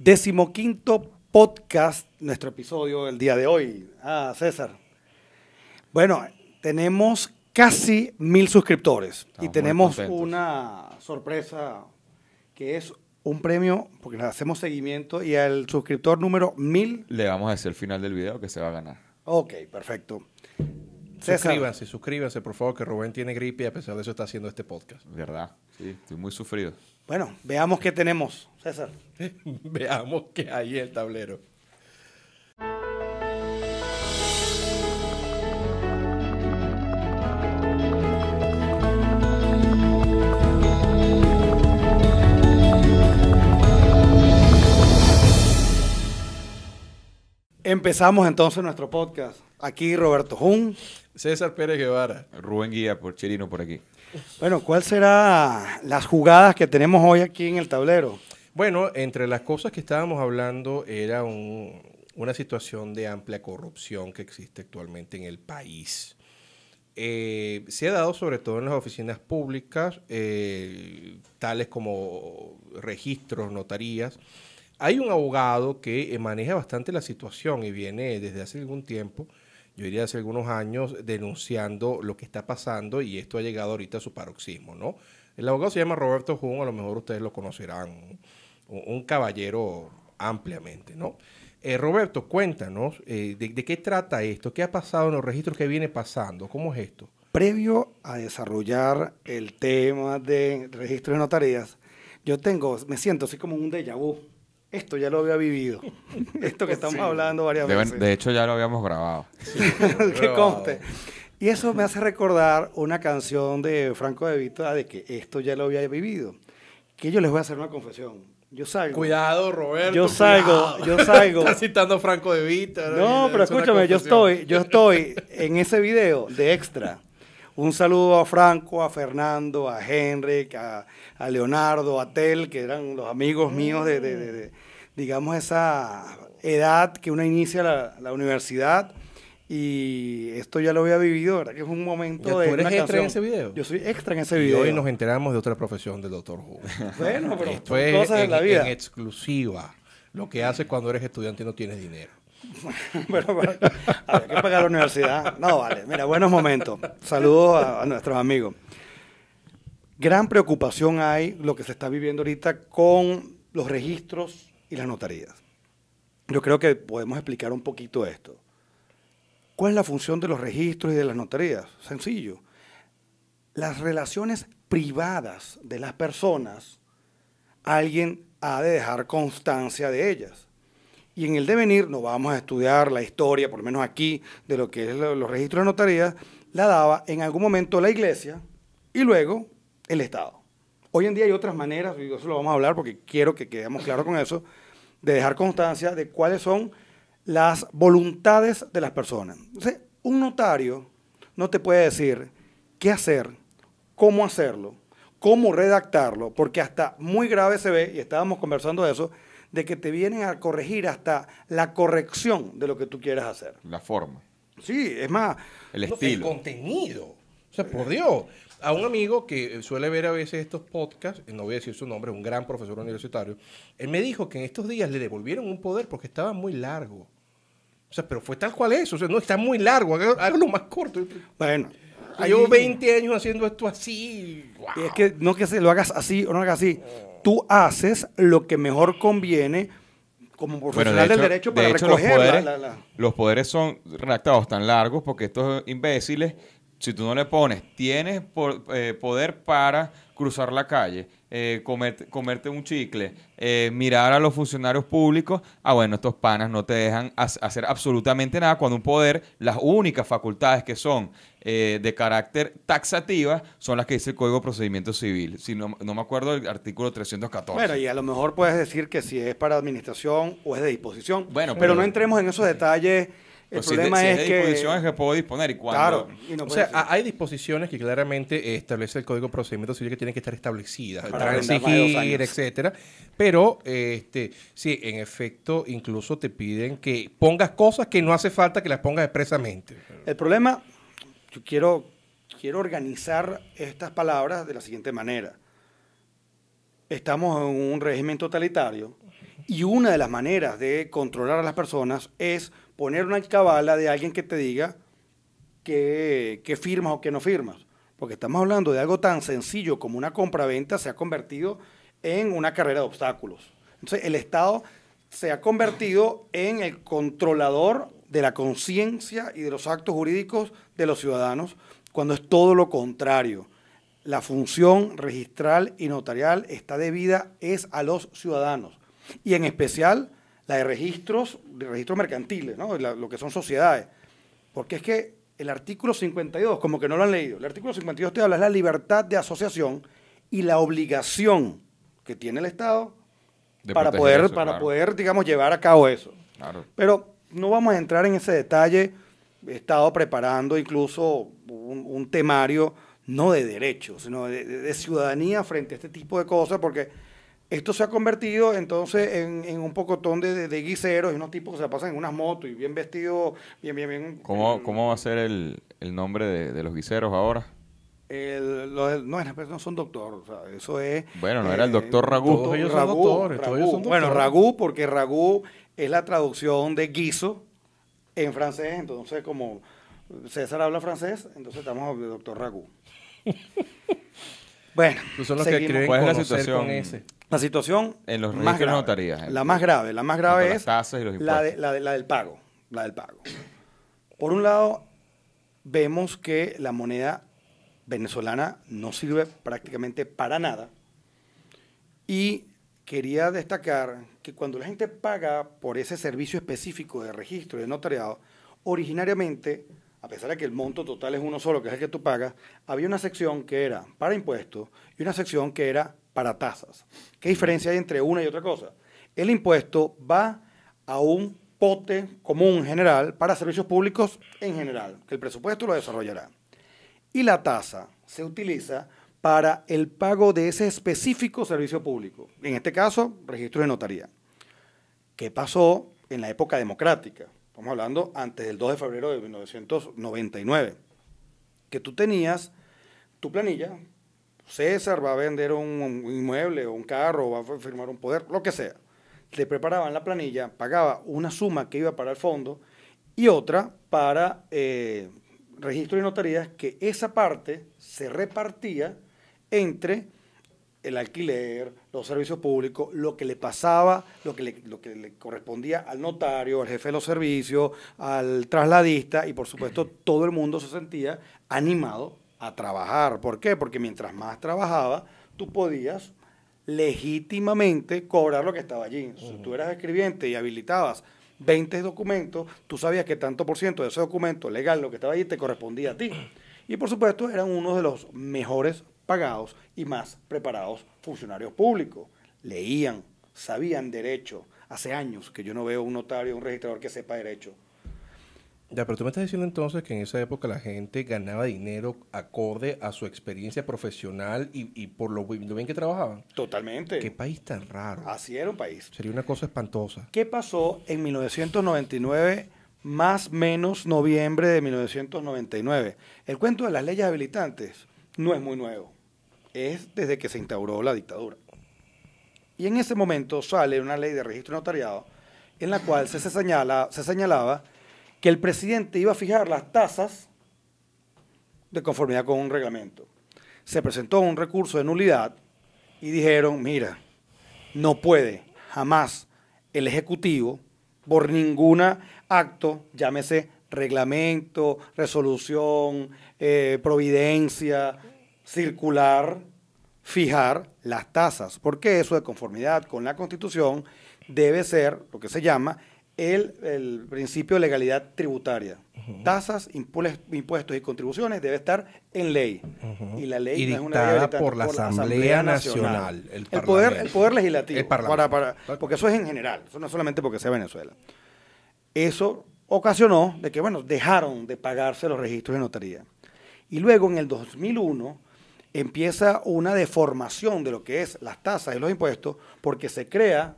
decimoquinto podcast, nuestro episodio del día de hoy. Ah, César. Bueno, tenemos casi mil suscriptores y tenemos una sorpresa que es un premio, porque le hacemos seguimiento y al suscriptor número mil... Le vamos a decir al final del video que se va a ganar. Ok, perfecto. César. Suscríbase, por favor, que Rubén tiene gripe y a pesar de eso está haciendo este podcast. ¿Verdad? Sí, estoy muy sufrido. Bueno, veamos qué tenemos, César. veamos qué hay en el tablero. Empezamos entonces nuestro podcast. Aquí Roberto Jun. César Pérez Guevara. Rubén Guía por Chirino por aquí. Bueno, ¿cuáles serán las jugadas que tenemos hoy aquí en el tablero? Bueno, entre las cosas que estábamos hablando era una situación de amplia corrupción que existe actualmente en el país. Eh, se ha dado sobre todo en las oficinas públicas, eh, tales como registros, notarías. Hay un abogado que maneja bastante la situación y viene desde hace algún tiempo yo iría hace algunos años, denunciando lo que está pasando y esto ha llegado ahorita a su paroxismo, ¿no? El abogado se llama Roberto Jun, a lo mejor ustedes lo conocerán, un, caballero ampliamente, ¿no? Eh, Roberto, cuéntanos, eh, de, qué trata esto? ¿Qué ha pasado en los registros? ¿Qué viene pasando? ¿Cómo es esto? Previo a desarrollar el tema de registros de notarías, yo tengo, me siento así como un déjà vu esto ya lo había vivido. Esto que estamos hablando varias veces. De hecho, ya lo habíamos grabado. que conste. Y eso me hace recordar una canción de Franco de Vita de que esto ya lo había vivido. Que yo les voy a hacer una confesión. Yo salgo. Cuidado, Roberto. Yo salgo, yo salgo. citando Franco de Vita. no pero escúchame, yo estoy, yo estoy en ese video de extra. Un saludo a Franco, a Fernando, a Henry, a, Leonardo, a Tel, que eran los amigos míos de, digamos, esa edad que uno inicia la, universidad. Y esto ya lo había vivido, ¿verdad? Que es un momento de. ¿Tú eres extra en ese video? Yo soy extra en ese video. Y hoy nos enteramos de otra profesión del doctor bueno, pero de la vida. en exclusiva. Lo que haces cuando eres estudiante y no tienes dinero bueno, bueno, hay que pagar la universidad. No, vale, mira, buenos momentos. Saludos a, a nuestros amigos. Gran preocupación hay lo que se está viviendo ahorita con los registros y las notarías. Yo creo que podemos explicar un poquito esto. ¿Cuál es la función de los registros y de las notarías? Sencillo. Las relaciones privadas de las personas, alguien ha de dejar constancia de ellas. Y en el devenir nos vamos a estudiar la historia, por lo menos aquí, de lo que es los registros de notarías, la daba en algún momento la iglesia y luego el Estado. Hoy en día hay otras maneras, y eso lo vamos a hablar porque quiero que quedemos claros con eso, de dejar constancia de cuáles son las voluntades de las personas. Entonces, un notario no te puede decir qué hacer, cómo hacerlo, cómo redactarlo, porque hasta muy grave se ve, y estábamos conversando de eso, de que te vienen a corregir hasta la corrección de lo que tú quieras hacer. La forma. Sí, es más. El estilo. el contenido. O sea, por Dios. A un amigo que suele ver a veces estos podcasts, no voy a decir su nombre, un gran profesor universitario, él me dijo que en estos días le devolvieron un poder porque estaba muy largo. O sea, pero fue tal cual eso. O sea, no, está muy largo, hágalo más corto. Bueno. Llevo 20 años haciendo esto así. Y es que no que se lo hagas así o no lo hagas así tú haces lo que mejor conviene como profesional del derecho para recoger los poderes, son redactados tan largos porque estos imbéciles, si tú no le pones, tienes eh, poder para cruzar la calle, eh, comerte, un chicle, eh, mirar a los funcionarios públicos, ah, bueno, estos panas no te dejan hacer absolutamente nada cuando un poder, las únicas facultades que son eh, de carácter taxativa son las que dice el Código de Procedimiento Civil. Si no, me acuerdo del artículo 314. Bueno, y a lo mejor puedes decir que si es para administración o es de disposición. Bueno, pero no entremos en esos detalles el pues problema es, disposiciones que, puedo disponer y o sea, hay disposiciones que claramente establece el Código de Procedimiento Civil que tienen que estar establecidas, para etcétera. Pero, este, sí, en efecto, incluso te piden que pongas cosas que no hace falta que las pongas expresamente. El problema, yo quiero, quiero organizar estas palabras de la siguiente manera. Estamos en un régimen totalitario y una de las maneras de controlar a las personas es poner una cabala de alguien que te diga que, firmas o que no firmas. Porque estamos hablando de algo tan sencillo como una compra-venta se ha convertido en una carrera de obstáculos. Entonces, el Estado se ha convertido en el controlador de la conciencia y de los actos jurídicos de los ciudadanos, cuando es todo lo contrario. La función registral y notarial está debida es a los ciudadanos y en especial la de registros, de registros mercantiles, ¿no? lo que son sociedades. Porque es que el artículo 52, como que no lo han leído, el artículo 52 te habla de la libertad de asociación y la obligación que tiene el Estado para, poder, para poder, digamos, llevar a cabo eso. Pero no vamos a entrar en ese detalle. He estado preparando incluso un, temario, no de derechos, sino de ciudadanía frente a este tipo de cosas, porque esto se ha convertido entonces en, un pocotón de, guiseros y unos tipos que se pasan en unas motos y bien vestidos, bien, bien, bien. ¿Cómo, eh, ¿cómo va a ser el, nombre de, los guiseros ahora? no, no son doctor, eso es... Bueno, no eh, era el doctor Ragú. Todos ellos son doctores, Bueno, Ragú, porque Ragú es la traducción de guiso en francés, entonces como César habla francés, entonces estamos de doctor Ragú. bueno, ¿Tú son los que ¿Cuál la situación? ese? La situación en los más grave, eh. la más grave, la más grave es la, de, la, de, la del pago, la del pago. Por un lado, vemos que la moneda venezolana no sirve prácticamente para nada y quería destacar que cuando la gente paga por ese servicio específico de registro de notariado, originariamente, a pesar de que el monto total es uno solo, que es el que tú pagas, había una sección que era para impuestos y una sección que era para tasas. ¿Qué diferencia hay entre una y otra cosa? El impuesto va a un pote común general para servicios públicos en general, que el presupuesto lo desarrollará. Y la tasa se utiliza para el pago de ese específico servicio público, en este caso, registro de notaría. ¿Qué pasó en la época democrática? Estamos hablando antes del 2 de febrero de 1999, que tú tenías tu planilla, César va a vender un, inmueble o un carro, va a firmar un poder, lo que sea. Le preparaban la planilla, pagaba una suma que iba para el fondo y otra para eh, registro y notarías, que esa parte se repartía entre el alquiler, los servicios públicos, lo que le pasaba, lo que lo que le correspondía al notario, al jefe de los servicios, al trasladista y por supuesto todo el mundo se sentía animado a trabajar. ¿Por qué? Porque mientras más trabajaba, tú podías legítimamente cobrar lo que estaba allí. Si tú eras escribiente y habilitabas 20 documentos, tú sabías que tanto por ciento de ese documento legal, lo que estaba allí, te correspondía a ti. Y por supuesto eran uno de los mejores pagados y más preparados funcionarios públicos. Leían, sabían derecho. Hace años que yo no veo un notario, un registrador que sepa derecho. Ya, pero tú me estás diciendo entonces que en esa época la gente ganaba dinero acorde a su experiencia profesional y, por lo, bien que trabajaban. Totalmente. Qué país tan raro. Así era un país. Sería una cosa espantosa. ¿Qué pasó en 1999, más menos noviembre de 1999? El cuento de las leyes habilitantes no es muy nuevo. Es desde que se instauró la dictadura. Y en ese momento sale una ley de registro notariado en la cual se, señala, se señalaba que el presidente iba a fijar las tasas de conformidad con un reglamento. Se presentó un recurso de nulidad y dijeron, mira, no puede jamás el Ejecutivo, por ningún acto, llámese reglamento, resolución, eh, providencia, circular, fijar las tasas, porque eso de conformidad con la Constitución debe ser lo que se llama el, principio de legalidad tributaria. Tasas, impuestos y contribuciones debe estar en ley. Y la ley es una ley por, la Asamblea, Nacional. el, poder, el poder legislativo. para, para, porque eso es en general, eso no es solamente porque sea Venezuela. Eso ocasionó de que, bueno, dejaron de pagarse los registros de notaría. Y luego en el 2001 empieza una deformación de lo que es las tasas y los impuestos porque se crea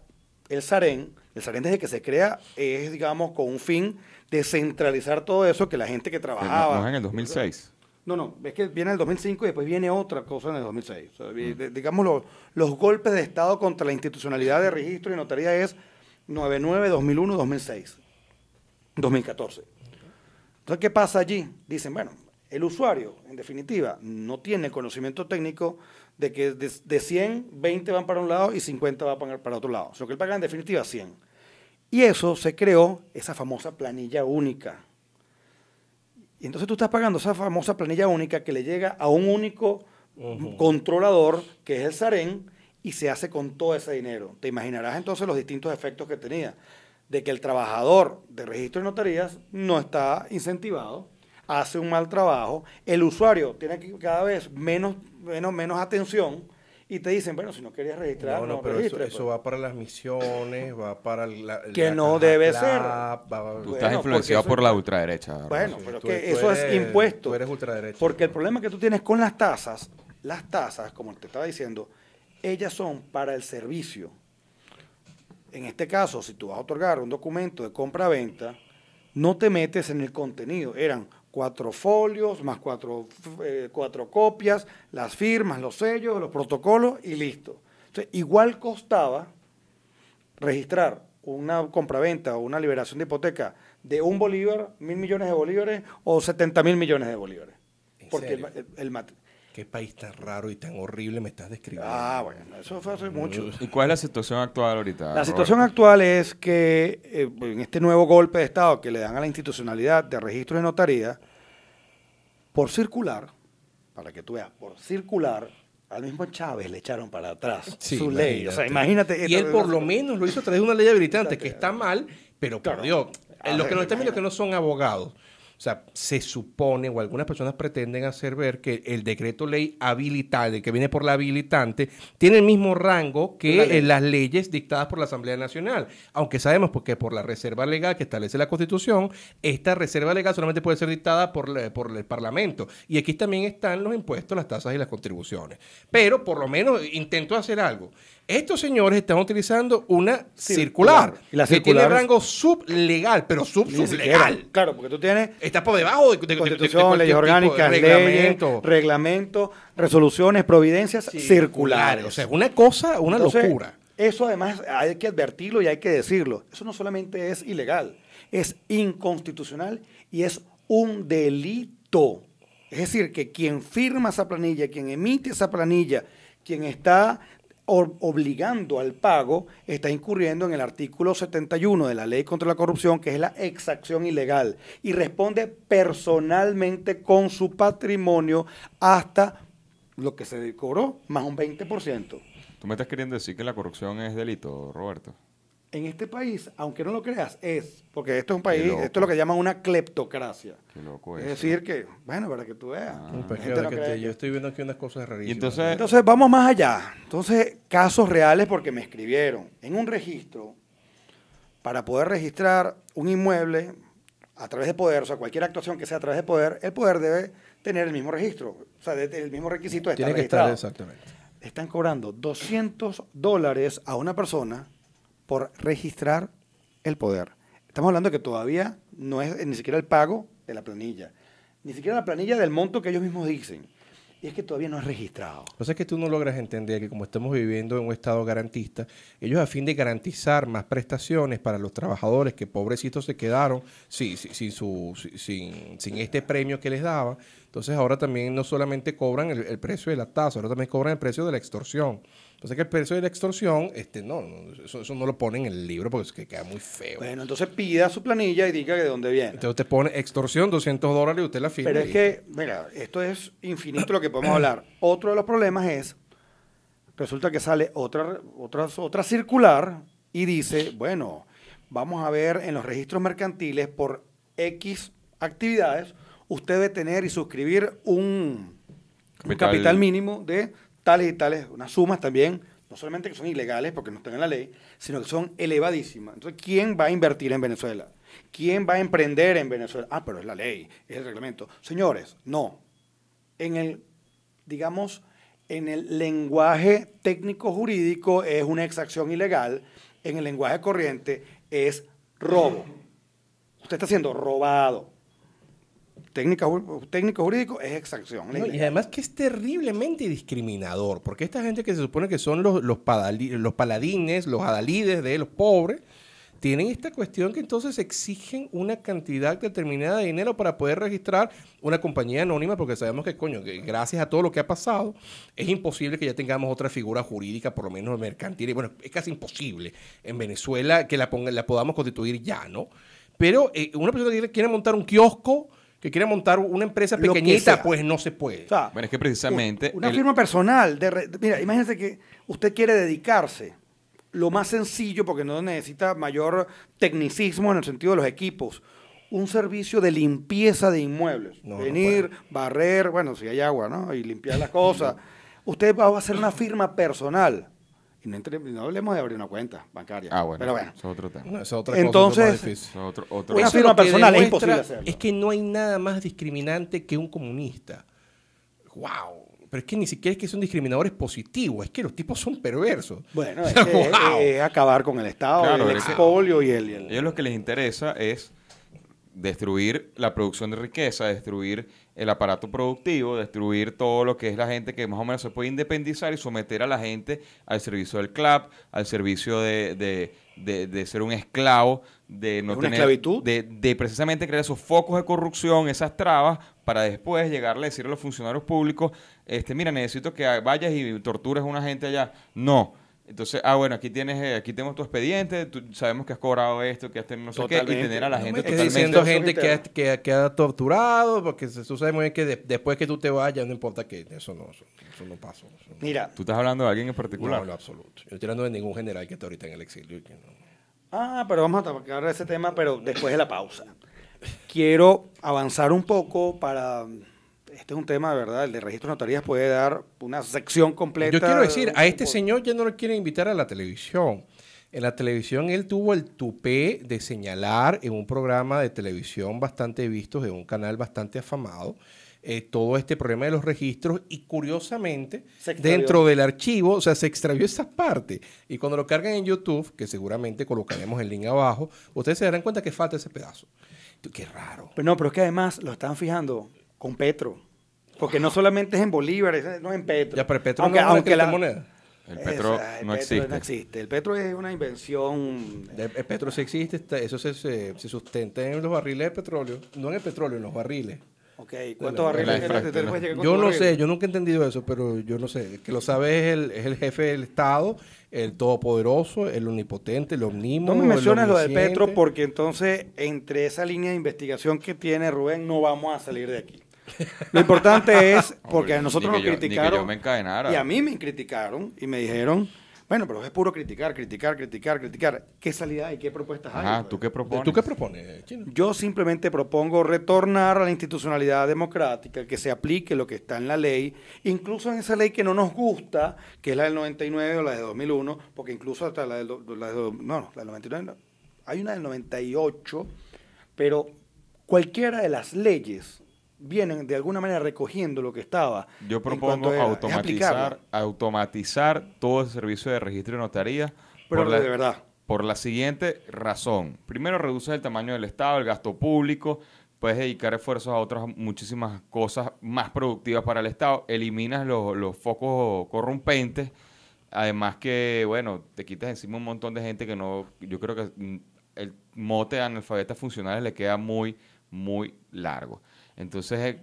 el SAREN el saliente desde que se crea es, digamos, con un fin de centralizar todo eso que la gente que trabajaba... No, en el 2006. No, no, es que viene el 2005 y después viene otra cosa en el 2006. Mm. Digamos, los, los golpes de Estado contra la institucionalidad de registro y notaría es 99, 2001, 2006, 2014. Entonces, ¿qué pasa allí? Dicen, bueno, el usuario, en definitiva, no tiene conocimiento técnico de que de, 100, 20 van para un lado y 50 van para, otro lado. Sino que él paga en definitiva 100. Y eso se creó esa famosa planilla única. Y entonces tú estás pagando esa famosa planilla única que le llega a un único controlador, que es el Sarén, y se hace con todo ese dinero. Te imaginarás entonces los distintos efectos que tenía. De que el trabajador de registro de notarías no está incentivado hace un mal trabajo, el usuario tiene cada vez menos, menos, menos atención y te dicen, bueno, si no querías registrar, no, pero eso, pues". va para las misiones, va para la... Que no debe ser. tú estás influenciado por la ultraderecha. Bueno, pero que eso es impuesto. eres Porque el problema que tú tienes con las tasas, las tasas, como te estaba diciendo, ellas son para el servicio. En este caso, si tú vas a otorgar un documento de compra-venta, no te metes en el contenido. Eran cuatro folios, más eh, cuatro, copias, las firmas, los sellos, los protocolos y listo. Entonces, igual costaba registrar una compraventa o una liberación de hipoteca de un bolívar, mil millones de bolívares o 70 mil millones de bolívares. porque El, ¿Qué país tan raro y tan horrible me estás describiendo? Ah, bueno, eso fue hace mucho. ¿Y cuál es la situación actual ahorita? La situación actual es que eh, en este nuevo golpe de Estado que le dan a la institucionalidad de registro de notaría, por circular, para que tú veas, por circular, al mismo Chávez le echaron para atrás su ley. O sea, imagínate. Y él por lo menos lo hizo a través de una ley habilitante, que está mal, pero perdió. En Los que no están que no son abogados o sea, se supone, o algunas personas pretenden hacer ver que el decreto ley habilitante, que viene por la habilitante, tiene el mismo rango que las leyes dictadas por la Asamblea Nacional. Aunque sabemos porque pues, por la reserva legal que establece la Constitución, esta reserva legal solamente puede ser dictada por, el Parlamento. Y aquí también están los impuestos, las tasas y las contribuciones. Pero por lo menos intento hacer algo. Estos señores están utilizando una circular. que tiene rango sublegal, pero sub sublegal. Claro, porque tú tienes. Está por debajo de, constitución, leyes orgánicas, reglamento. resoluciones, providencias circulares. O sea, una cosa, una locura. Eso además hay que advertirlo y hay que decirlo. Eso no solamente es ilegal, es inconstitucional y es un delito. Es decir, que quien firma esa planilla, quien emite esa planilla, quien está obligando al pago está incurriendo en el artículo 71 de la ley contra la corrupción, que es la exacción ilegal, y responde personalmente con su patrimonio hasta lo que se cobró, más un 20%. ¿Tú me estás queriendo decir que la corrupción es delito, Roberto? en este país, aunque no lo creas, es, porque esto es un país, esto es lo que llaman una cleptocracia. Qué loco es. Es decir, que, bueno, para que tú veas. Ah. yo estoy viendo aquí unas cosas rarísimas. entonces, vamos más allá. Entonces, casos reales, porque me escribieron en un registro, para poder registrar un inmueble a través de poder, o sea, cualquier actuación que sea a través de poder, el poder debe tener el mismo registro, o sea, el mismo requisito de estar Tiene que estar, exactamente. Están cobrando 200 dólares a una persona por registrar el poder. Estamos hablando que todavía no es ni siquiera el pago de la planilla, ni siquiera la planilla del monto que ellos mismos dicen. Y es que todavía no es registrado. Lo que es que tú no logras entender que como estamos viviendo en un estado garantista, ellos a fin de garantizar más prestaciones para los trabajadores que pobrecitos se quedaron sin, sin, este premio que les daba, entonces ahora también no solamente cobran el precio de la tasa, ahora también cobran el precio de la extorsión es que el precio de la extorsión, este, no, eso, no lo pone en el libro porque es que queda muy feo. Bueno, entonces pida su planilla y diga de dónde viene. Entonces usted pone extorsión, 200 dólares y usted la firma. Pero es que, mira, esto es infinito lo que podemos hablar. Otro de los problemas es, resulta que sale otra, otra, otra circular y dice, bueno, vamos a ver en los registros mercantiles por X actividades, usted debe tener y suscribir un, capital mínimo de tales y tales, unas sumas también, no solamente que son ilegales porque no están en la ley, sino que son elevadísimas. Entonces, ¿quién va a invertir en Venezuela? ¿Quién va a emprender en Venezuela? Ah, pero es la ley, es el reglamento. Señores, no. En el, digamos, en el lenguaje técnico jurídico es una exacción ilegal, en el lenguaje corriente es robo. Usted está siendo robado técnico, jurídico es exacción. y además que es terriblemente discriminador, porque esta gente que se supone que son los, los, paladines, los adalides de los pobres, tienen esta cuestión que entonces exigen una cantidad determinada de dinero para poder registrar una compañía anónima, porque sabemos que, coño, que gracias a todo lo que ha pasado, es imposible que ya tengamos otra figura jurídica, por lo menos mercantil, y bueno, es casi imposible en Venezuela que la, podamos constituir ya, ¿no? Pero eh, una persona que quiere montar un kiosco, que quiere montar una empresa pequeñita, pues no se puede. bueno, es que precisamente... Una firma personal. De mira, imagínese que usted quiere dedicarse lo más sencillo, porque no necesita mayor tecnicismo en el sentido de los equipos, un servicio de limpieza de inmuebles. Venir, barrer, bueno, si hay agua, ¿no? Y limpiar las cosas. Usted va a hacer una firma personal no, hablemos de abrir una cuenta bancaria. Ah, bueno. Pero bueno. es otro tema. es otra otro, firma personal es imposible hacerlo. Es que no hay nada más discriminante que un comunista. ¡Wow! Pero es que ni siquiera es que son discriminadores positivos, es que los tipos son perversos. Bueno, es, acabar con el Estado, el expolio y el, y el... Ellos lo que les interesa es destruir la producción de riqueza, destruir el aparato productivo, destruir todo lo que es la gente que más o menos se puede independizar y someter a la gente al servicio del club, al servicio de, de, de, ser un esclavo, de no esclavitud? De, precisamente crear esos focos de corrupción, esas trabas, para después llegarle a decir a los funcionarios públicos, este, mira, necesito que vayas y tortures a una gente allá. No, entonces, ah, bueno, aquí tienes, eh, aquí tenemos tu expediente, sabemos que has cobrado esto, que has tenido no sé qué, y tener a la gente totalmente... diciendo gente que, ha, torturado, porque tú sabes muy bien que después que tú te vayas, no importa que eso no, eso, no Mira. ¿Tú estás hablando de alguien en particular? No, en absoluto. Yo estoy hablando de ningún general que está ahorita en el exilio. Ah, pero vamos a tocar ese tema, pero después de la pausa. Quiero avanzar un poco para este es un tema, de ¿verdad? El de registros de notarías puede dar una sección completa. Yo quiero decir, a este señor ya no lo quieren invitar a la televisión. En la televisión él tuvo el tupé de señalar en un programa de televisión bastante visto, en un canal bastante afamado, eh, todo este problema de los registros y curiosamente dentro del archivo, o sea, se extravió esa parte. Y cuando lo cargan en YouTube, que seguramente colocaremos el link abajo, ustedes se darán cuenta que falta ese pedazo. Qué raro. Pero no, pero es que además lo están fijando con Petro. Porque no solamente es en Bolívar, es, no en Petro. Ya, pero aunque, aunque la moneda. El Petro, el no, petro existe. no existe. El Petro es una invención. El, Petro sí existe, eso se, se, sustenta en los barriles de petróleo, no en el petróleo, en los barriles. Ok, ¿cuántos barriles? Yo no sé, yo nunca he entendido eso, pero yo no sé. El que lo sabe es el, es el jefe del Estado, el todopoderoso, el omnipotente, el omnímodo. No me mencionas lo del Petro porque entonces entre esa línea de investigación que tiene Rubén no vamos a salir de aquí. Lo importante es, porque a nosotros nos criticaron. y a mí me criticaron y me dijeron, bueno, pero es puro criticar, criticar, criticar, criticar. ¿Qué salida hay? ¿Qué propuestas hay? ¿tú qué propones? ¿Tú qué propones? Yo simplemente propongo retornar a la institucionalidad democrática, que se aplique lo que está en la ley, incluso en esa ley que no nos gusta, que es la del 99 o la de 2001, porque incluso hasta la del, no, la del 99, hay una del 98, pero cualquiera de las leyes vienen de alguna manera recogiendo lo que estaba. Yo propongo automatizar, automatizar todo el servicio de registro y notaría. Pero de verdad. Por la siguiente razón. Primero, reduces el tamaño del Estado, el gasto público, puedes dedicar esfuerzos a otras muchísimas cosas más productivas para el Estado, eliminas los, los focos corrompentes, además que, bueno, te quitas encima un montón de gente que no, yo creo que el mote de analfabetas funcionales le queda muy, muy largo. Entonces, eh,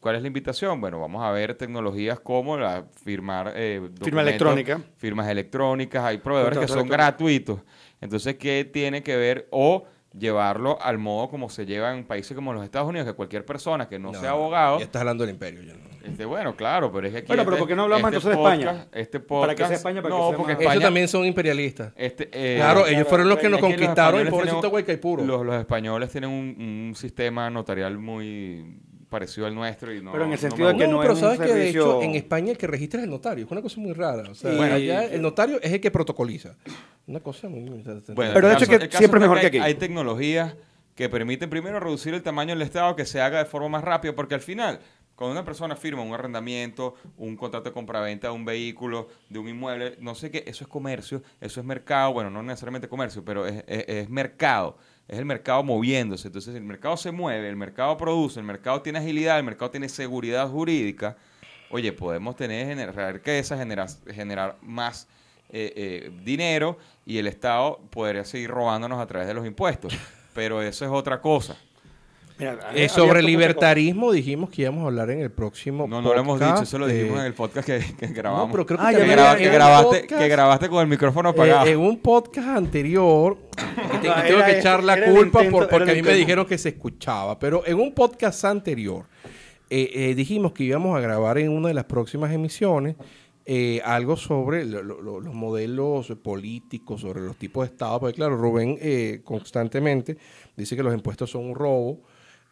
¿cuál es la invitación? Bueno, vamos a ver tecnologías como la firmar... Eh, Firma electrónica. Firmas electrónicas, hay proveedores que son gratuitos. Entonces, ¿qué tiene que ver? O llevarlo al modo como se lleva en países como los Estados Unidos, que cualquier persona que no, sea abogado... Ya estás hablando del imperio, Este, bueno, claro, pero es que aquí... Bueno, pero este ¿por qué no hablamos este entonces de España? Este podcast... Para que sea España, no, porque España, ellos también son imperialistas. Este, eh, claro, ellos fueron los que nos conquistaron y por pobrecito puro. Los, los españoles tienen un sistema notarial muy parecido al nuestro y no. Pero en el sentido de que no, sabes que de hecho en España el que registra es el notario, es una cosa muy rara. O sea, bueno, allá el notario es el que protocoliza. Una cosa muy. pero de hecho que siempre es mejor que, aquí. Hay tecnologías que permiten primero reducir el tamaño del Estado que se haga de forma más rápida, porque al final. Cuando una persona firma un arrendamiento, un contrato de compraventa de un vehículo, de un inmueble, no sé qué, eso es comercio, eso es mercado, bueno, no necesariamente comercio, pero es, es, es mercado es el mercado moviéndose. Entonces el mercado se mueve, el mercado produce, el mercado tiene agilidad, el mercado tiene seguridad jurídica. Oye, podemos tener generar riqueza, generar, generar más eh, eh, dinero y el Estado podría seguir robándonos a través de los impuestos. Pero eso es otra cosa. Ah, eh, sobre libertarismo dijimos que íbamos a hablar en el próximo No, no lo hemos dicho, eso lo dijimos eh, en el podcast que, grabamos. No, pero creo que, ah, grabaste, con el micrófono eh, apagado. en un podcast anterior, y tengo que echar la culpa porque a mí me dijeron que se escuchaba, pero en un podcast anterior dijimos que íbamos a grabar en una de las próximas emisiones algo sobre los modelos políticos, sobre los tipos de Estado, porque claro, Rubén constantemente dice que los impuestos son un robo,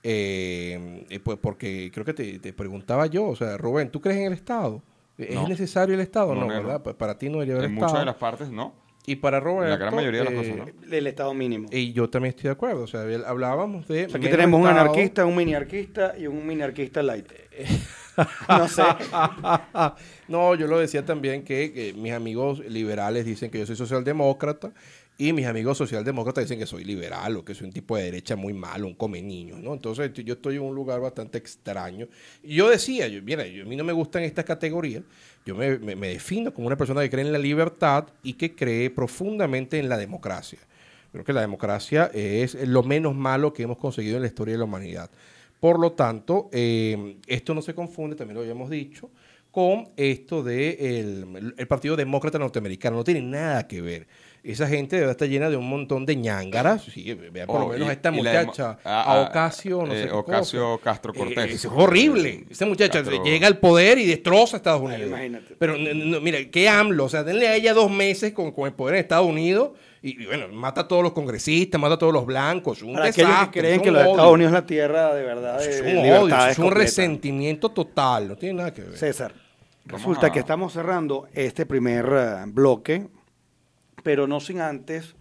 eh, eh, pues porque creo que te, preguntaba yo, o sea, Rubén, ¿tú crees en el Estado? ¿Es necesario el Estado? No, no ¿verdad? Pues, para ti no debería haber en Estado. En muchas de las partes no. Y para Rubén La gran mayoría de las eh, cosas, El Estado mínimo. Y yo también estoy de acuerdo. O sea, hablábamos de. aquí tenemos un anarquista, un miniarquista y un miniarquista light. no sé. no, yo lo decía también que, mis amigos liberales dicen que yo soy socialdemócrata y mis amigos socialdemócratas dicen que soy liberal o que soy un tipo de derecha muy malo, un come niños, ¿no? Entonces yo estoy en un lugar bastante extraño. Y yo decía, yo, mira, a mí no me gustan estas categorías. Yo me, defino como una persona que cree en la libertad y que cree profundamente en la democracia. Creo que la democracia es lo menos malo que hemos conseguido en la historia de la humanidad. Por lo tanto, eh, esto no se confunde, también lo habíamos dicho, con esto del de el, Partido Demócrata Norteamericano. No tiene nada que ver esa gente está estar llena de un montón de ñangaras. Sí, vean por lo oh, menos esta muchacha, a, ah, ah, Ocasio, no eh, sé Ocasio Castro eh, Cortés. es horrible. Esa muchacha llega al poder y destroza a Estados Unidos. Pero mira, qué AMLO. O sea, denle a ella dos meses con, el poder en Estados Unidos y, bueno, mata a todos los congresistas, mata a todos los blancos. Un Para que creen que los Estados Unidos es la tierra de verdad. es un resentimiento total. No tiene nada que ver. César. Resulta que estamos cerrando este primer eh, bloque, pero no sin antes.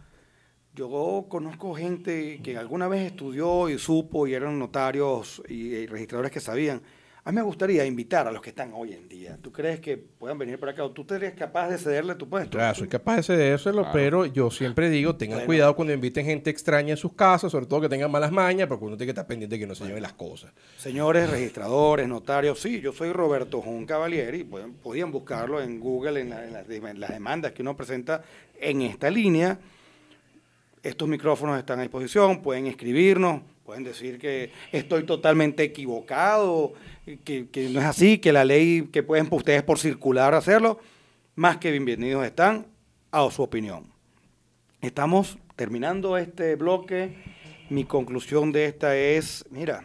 Yo conozco gente que alguna vez estudió y supo y eran notarios y eh, registradores que sabían a mí me gustaría invitar a los que están hoy en día. ¿Tú crees que puedan venir por acá? tú serías capaz de cederle tu puesto? Claro, soy capaz de cedérselo, pero yo siempre digo, tengan cuidado cuando inviten gente extraña en sus casas, sobre todo que tengan malas mañas, porque uno tiene que estar pendiente de que no se lleven las cosas. Señores registradores, notarios, sí, yo soy Roberto Jun Cavalieri, pueden, podían buscarlo en Google, en las demandas que uno presenta en esta línea. Estos micrófonos están a disposición, pueden escribirnos, Pueden decir que estoy totalmente equivocado, que, no es así, que la ley, que pueden ustedes por circular hacerlo, más que bienvenidos están a su opinión. Estamos terminando este bloque. Mi conclusión de esta es, mira,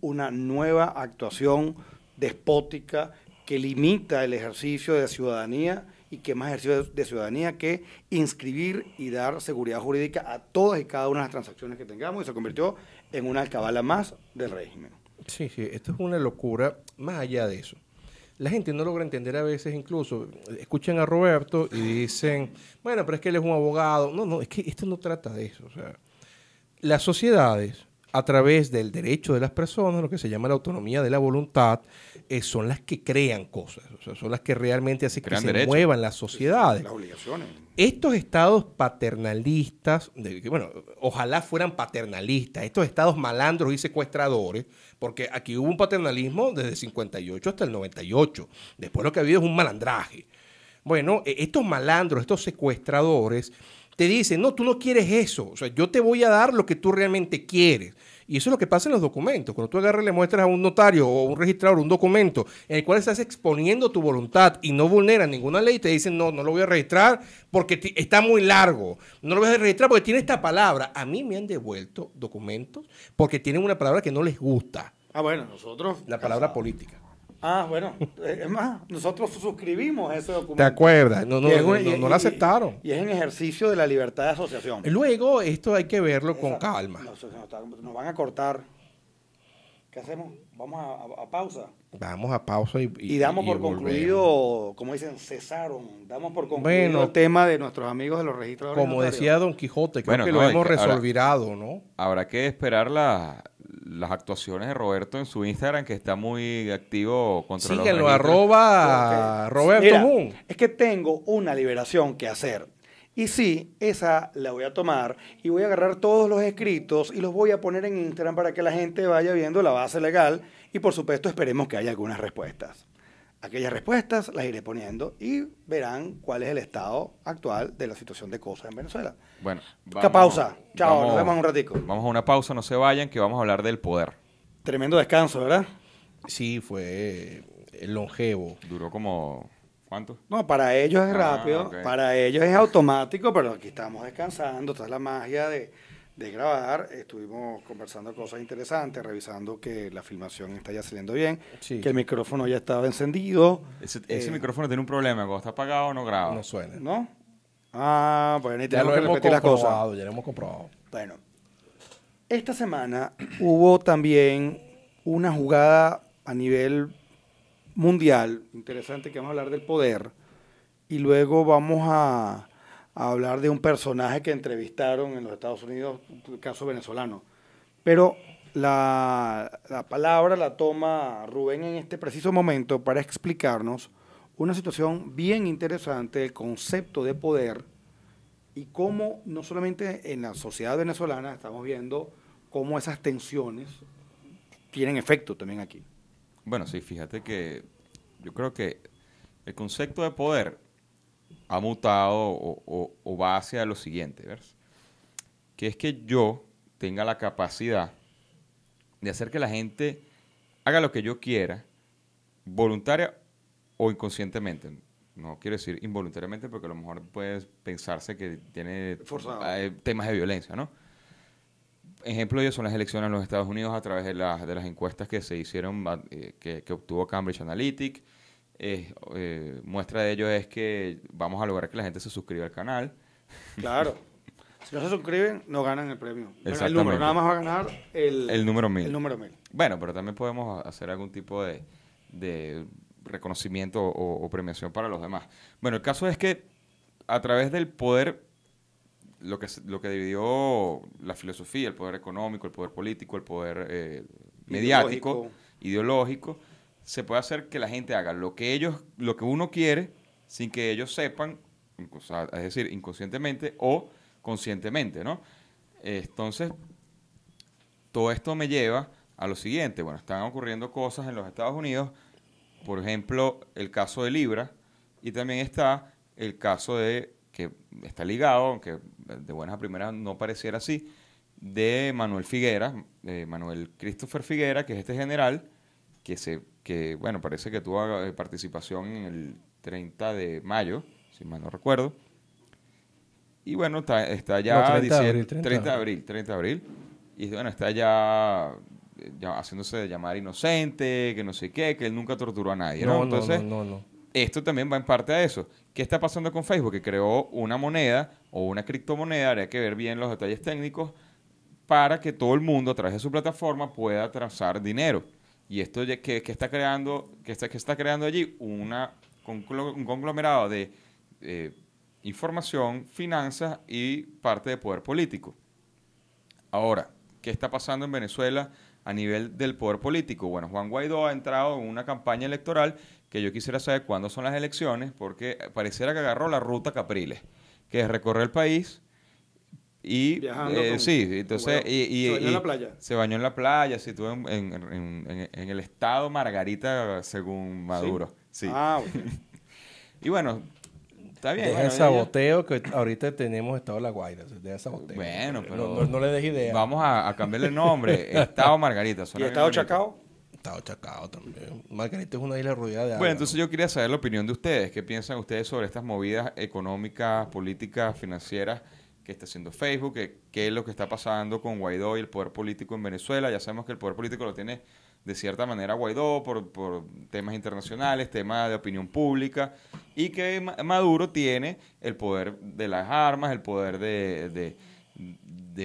una nueva actuación despótica que limita el ejercicio de ciudadanía y qué más ejercicio de ciudadanía que inscribir y dar seguridad jurídica a todas y cada una de las transacciones que tengamos y se convirtió en una alcabala más del régimen. Sí, sí, esto es una locura más allá de eso. La gente no logra entender a veces incluso, escuchan a Roberto y dicen, bueno, pero es que él es un abogado. No, no, es que esto no trata de eso. O sea, las sociedades a través del derecho de las personas, lo que se llama la autonomía de la voluntad, eh, son las que crean cosas, son las que realmente hacen que se muevan las sociedades. obligaciones. Estos estados paternalistas, bueno, ojalá fueran paternalistas, estos estados malandros y secuestradores, porque aquí hubo un paternalismo desde el 58 hasta el 98, después lo que ha habido es un malandraje. Bueno, e, estos malandros, estos secuestradores, te dicen, no, tú no quieres eso, o sea, yo te voy a dar lo que tú realmente quieres. Y eso es lo que pasa en los documentos. Cuando tú agarras y le muestras a un notario o un registrador un documento en el cual estás exponiendo tu voluntad y no vulnera ninguna ley, te dicen, no, no lo voy a registrar porque está muy largo. No lo voy a registrar porque tiene esta palabra. A mí me han devuelto documentos porque tienen una palabra que no les gusta. Ah, bueno, nosotros. La palabra política. Ah, bueno, eh, es más, nosotros suscribimos ese documento. ¿Te acuerdas? No, no, no, lo aceptaron. Y, es en ejercicio de la libertad de asociación. Luego, esto hay que verlo con calma. Nos, van a cortar. ¿Qué hacemos? Vamos a, pausa. Vamos a pausa y. Y, damos por concluido, como dicen, cesaron. Damos por concluido el tema de nuestros amigos de los registradores. Como decía Don Quijote, creo que lo hemos resolvirado, ¿no? Habrá que esperar la, las actuaciones de Roberto en su Instagram, que está muy activo contra Síguelo, arroba Roberto Es que tengo una liberación que hacer. Y sí, esa la voy a tomar y voy a agarrar todos los escritos y los voy a poner en Instagram para que la gente vaya viendo la base legal y por supuesto esperemos que haya algunas respuestas aquellas respuestas, las iré poniendo y verán cuál es el estado actual de la situación de cosas en Venezuela. Bueno, vamos, pausa. Chao, nos vemos en un ratico. Vamos a una pausa, no se vayan, que vamos a hablar del poder. Tremendo descanso, ¿verdad? Sí, fue eh, longevo. Duró como ¿Cuánto? No, para ellos es ah, rápido, para ellos es automático, pero aquí estamos descansando, tras la magia de, de grabar, estuvimos conversando cosas interesantes, revisando que la filmación está ya saliendo bien, que el micrófono ya estaba encendido. Ese, eh, micrófono tiene un problema, cuando está apagado no graba. No suena. ¿No? Ah, bueno, Ya lo hemos comprobado. Bueno, esta semana hubo también una jugada a nivel mundial, interesante, que vamos a hablar del poder, y luego vamos a a hablar de un personaje que entrevistaron en los Estados Unidos, un caso venezolano. Pero la, la, palabra la toma Rubén en este preciso momento para explicarnos una situación bien interesante del concepto de poder y cómo no solamente en la sociedad venezolana estamos viendo cómo esas tensiones tienen efecto también aquí. Bueno, sí, fíjate que yo creo que el concepto de poder ha mutado o, va hacia lo siguiente, Que es que yo tenga la capacidad de hacer que la gente haga lo que yo quiera, voluntaria o inconscientemente. No quiero decir involuntariamente porque a lo mejor puede pensarse que tiene temas de violencia, ¿no? Ejemplo de son las elecciones en los Estados Unidos a través de, las encuestas que se hicieron, eh, que, que, obtuvo Cambridge Analytica. Eh, eh, muestra de ello es que vamos a lograr que la gente se suscriba al canal. Claro. Si no se suscriben, no ganan el premio. El número, nada más va a ganar el, número 1000. número mil. Bueno, pero también podemos hacer algún tipo de, reconocimiento o, premiación para los demás. Bueno, el caso es que a través del poder, lo que, lo que dividió la filosofía, el poder económico, el poder político, el poder eh, mediático, ideológico se puede hacer que la gente haga lo que ellos, lo que uno quiere, sin que ellos sepan, es decir, inconscientemente o conscientemente, ¿no? Entonces, todo esto me lleva a lo siguiente. Bueno, están ocurriendo cosas en los Estados Unidos, por ejemplo, el caso de Libra, y también está el caso de, que está ligado, aunque de buenas a primeras no pareciera así, de Manuel Figuera, eh, Manuel Christopher Figuera, que es este general que se que, bueno, parece que tuvo eh, participación en el 30 de mayo, si mal no recuerdo. Y bueno, está, ya 30, 30, de abril, 30 de abril. Y bueno, está eh, ya, haciéndose de llamar inocente, que no sé qué, que él nunca torturó a nadie. No, Entonces, esto también va en parte a eso. ¿Qué está pasando con Facebook? Que creó una moneda o una criptomoneda, habría que ver bien los detalles técnicos, para que todo el mundo a través de su plataforma pueda trazar dinero. Y esto que, que está creando, que está, que está creando allí una, un conglomerado de eh, información, finanzas y parte de poder político. Ahora, ¿qué está pasando en Venezuela a nivel del poder político? Bueno, Juan Guaidó ha entrado en una campaña electoral que yo quisiera saber cuándo son las elecciones, porque pareciera que agarró la ruta Capriles, que es el país y entonces. y, se bañó en la playa. Se en en, en, el estado Margarita, según Maduro. Ah, y bueno, está bien. el saboteo que ahorita tenemos Estado la Guaira. Bueno, pero. No, le des idea. Vamos a, cambiarle el nombre. estado Margarita. ¿Y Estado Chacao? Estado Chacao también. Margarita es una isla rodeada de Bueno, entonces yo quería saber la opinión de ustedes. ¿Qué piensan ustedes sobre estas movidas económicas, políticas, financieras? qué está haciendo Facebook, qué, es lo que está pasando con Guaidó y el poder político en Venezuela. Ya sabemos que el poder político lo tiene de cierta manera Guaidó por, temas internacionales, temas de opinión pública, y que Maduro tiene el poder de las armas, el poder de,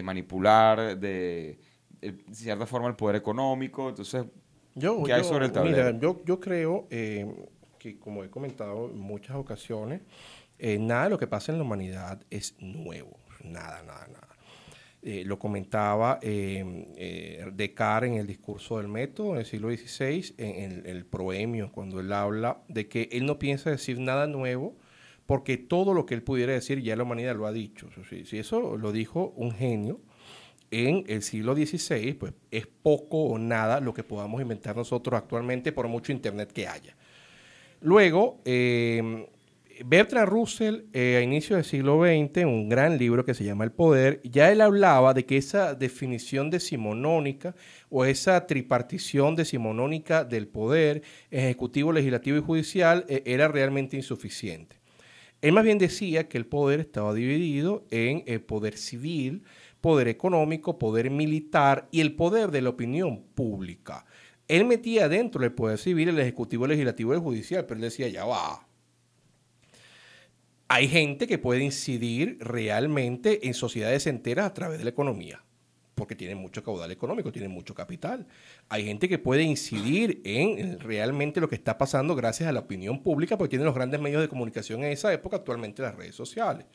manipular, de, cierta forma el poder económico. Entonces, ¿qué hay sobre el tablero? Mira, yo, yo creo eh, que, como he comentado en muchas ocasiones, eh, nada de lo que pasa en la humanidad es nuevo nada, nada, nada. Eh, lo comentaba em, eh, Descartes en el discurso del método en el siglo XVI, en el, proemio, cuando él habla de que él no piensa decir nada nuevo, porque todo lo que él pudiera decir ya la humanidad lo ha dicho. Si, eso lo dijo un genio en el siglo XVI, pues es poco o nada lo que podamos inventar nosotros actualmente por mucho Internet que haya. Luego, em, Bertrand Russell, eh, a inicios del siglo XX, un gran libro que se llama El Poder, ya él hablaba de que esa definición decimonónica o esa tripartición decimonónica del poder, ejecutivo, legislativo y judicial, eh, era realmente insuficiente. Él más bien decía que el poder estaba dividido en el eh, poder civil, poder económico, poder militar y el poder de la opinión pública. Él metía dentro del poder civil el ejecutivo, legislativo y el judicial, pero él decía, ya va, hay gente que puede incidir realmente en sociedades enteras a través de la economía, porque tienen mucho caudal económico, tienen mucho capital. Hay gente que puede incidir en realmente lo que está pasando gracias a la opinión pública, porque tienen los grandes medios de comunicación en esa época, actualmente las redes sociales.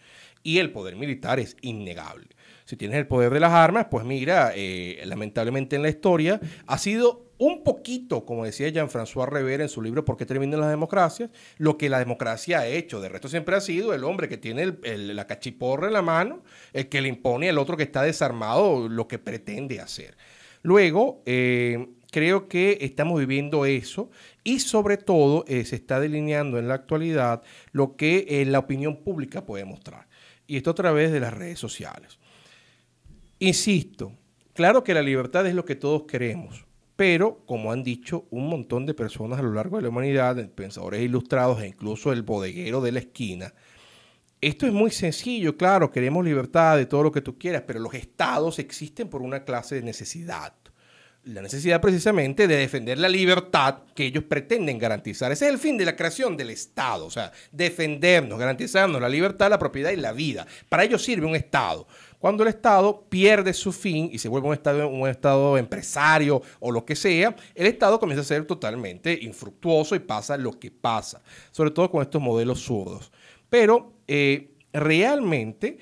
Y el poder militar es innegable. Si tienes el poder de las armas, pues mira, eh, lamentablemente en la historia ha sido un poquito, como decía Jean-François Revere en su libro ¿Por qué terminan las democracias? Lo que la democracia ha hecho. De resto siempre ha sido el hombre que tiene la cachiporra en la mano, el que le impone al otro que está desarmado lo que pretende hacer. Luego, eh, creo que estamos viviendo eso y sobre todo eh, se está delineando en la actualidad lo que eh, la opinión pública puede mostrar. Y esto a través de las redes sociales. Insisto, claro que la libertad es lo que todos queremos, pero, como han dicho un montón de personas a lo largo de la humanidad, pensadores ilustrados e incluso el bodeguero de la esquina, esto es muy sencillo, claro, queremos libertad de todo lo que tú quieras, pero los estados existen por una clase de necesidad. La necesidad precisamente de defender la libertad que ellos pretenden garantizar. Ese es el fin de la creación del Estado, o sea, defendernos, garantizarnos la libertad, la propiedad y la vida. Para ello sirve un Estado cuando el Estado pierde su fin y se vuelve un Estado, un estado empresario o lo que sea, el Estado comienza a ser totalmente infructuoso y pasa lo que pasa, sobre todo con estos modelos zurdos. Pero eh, realmente,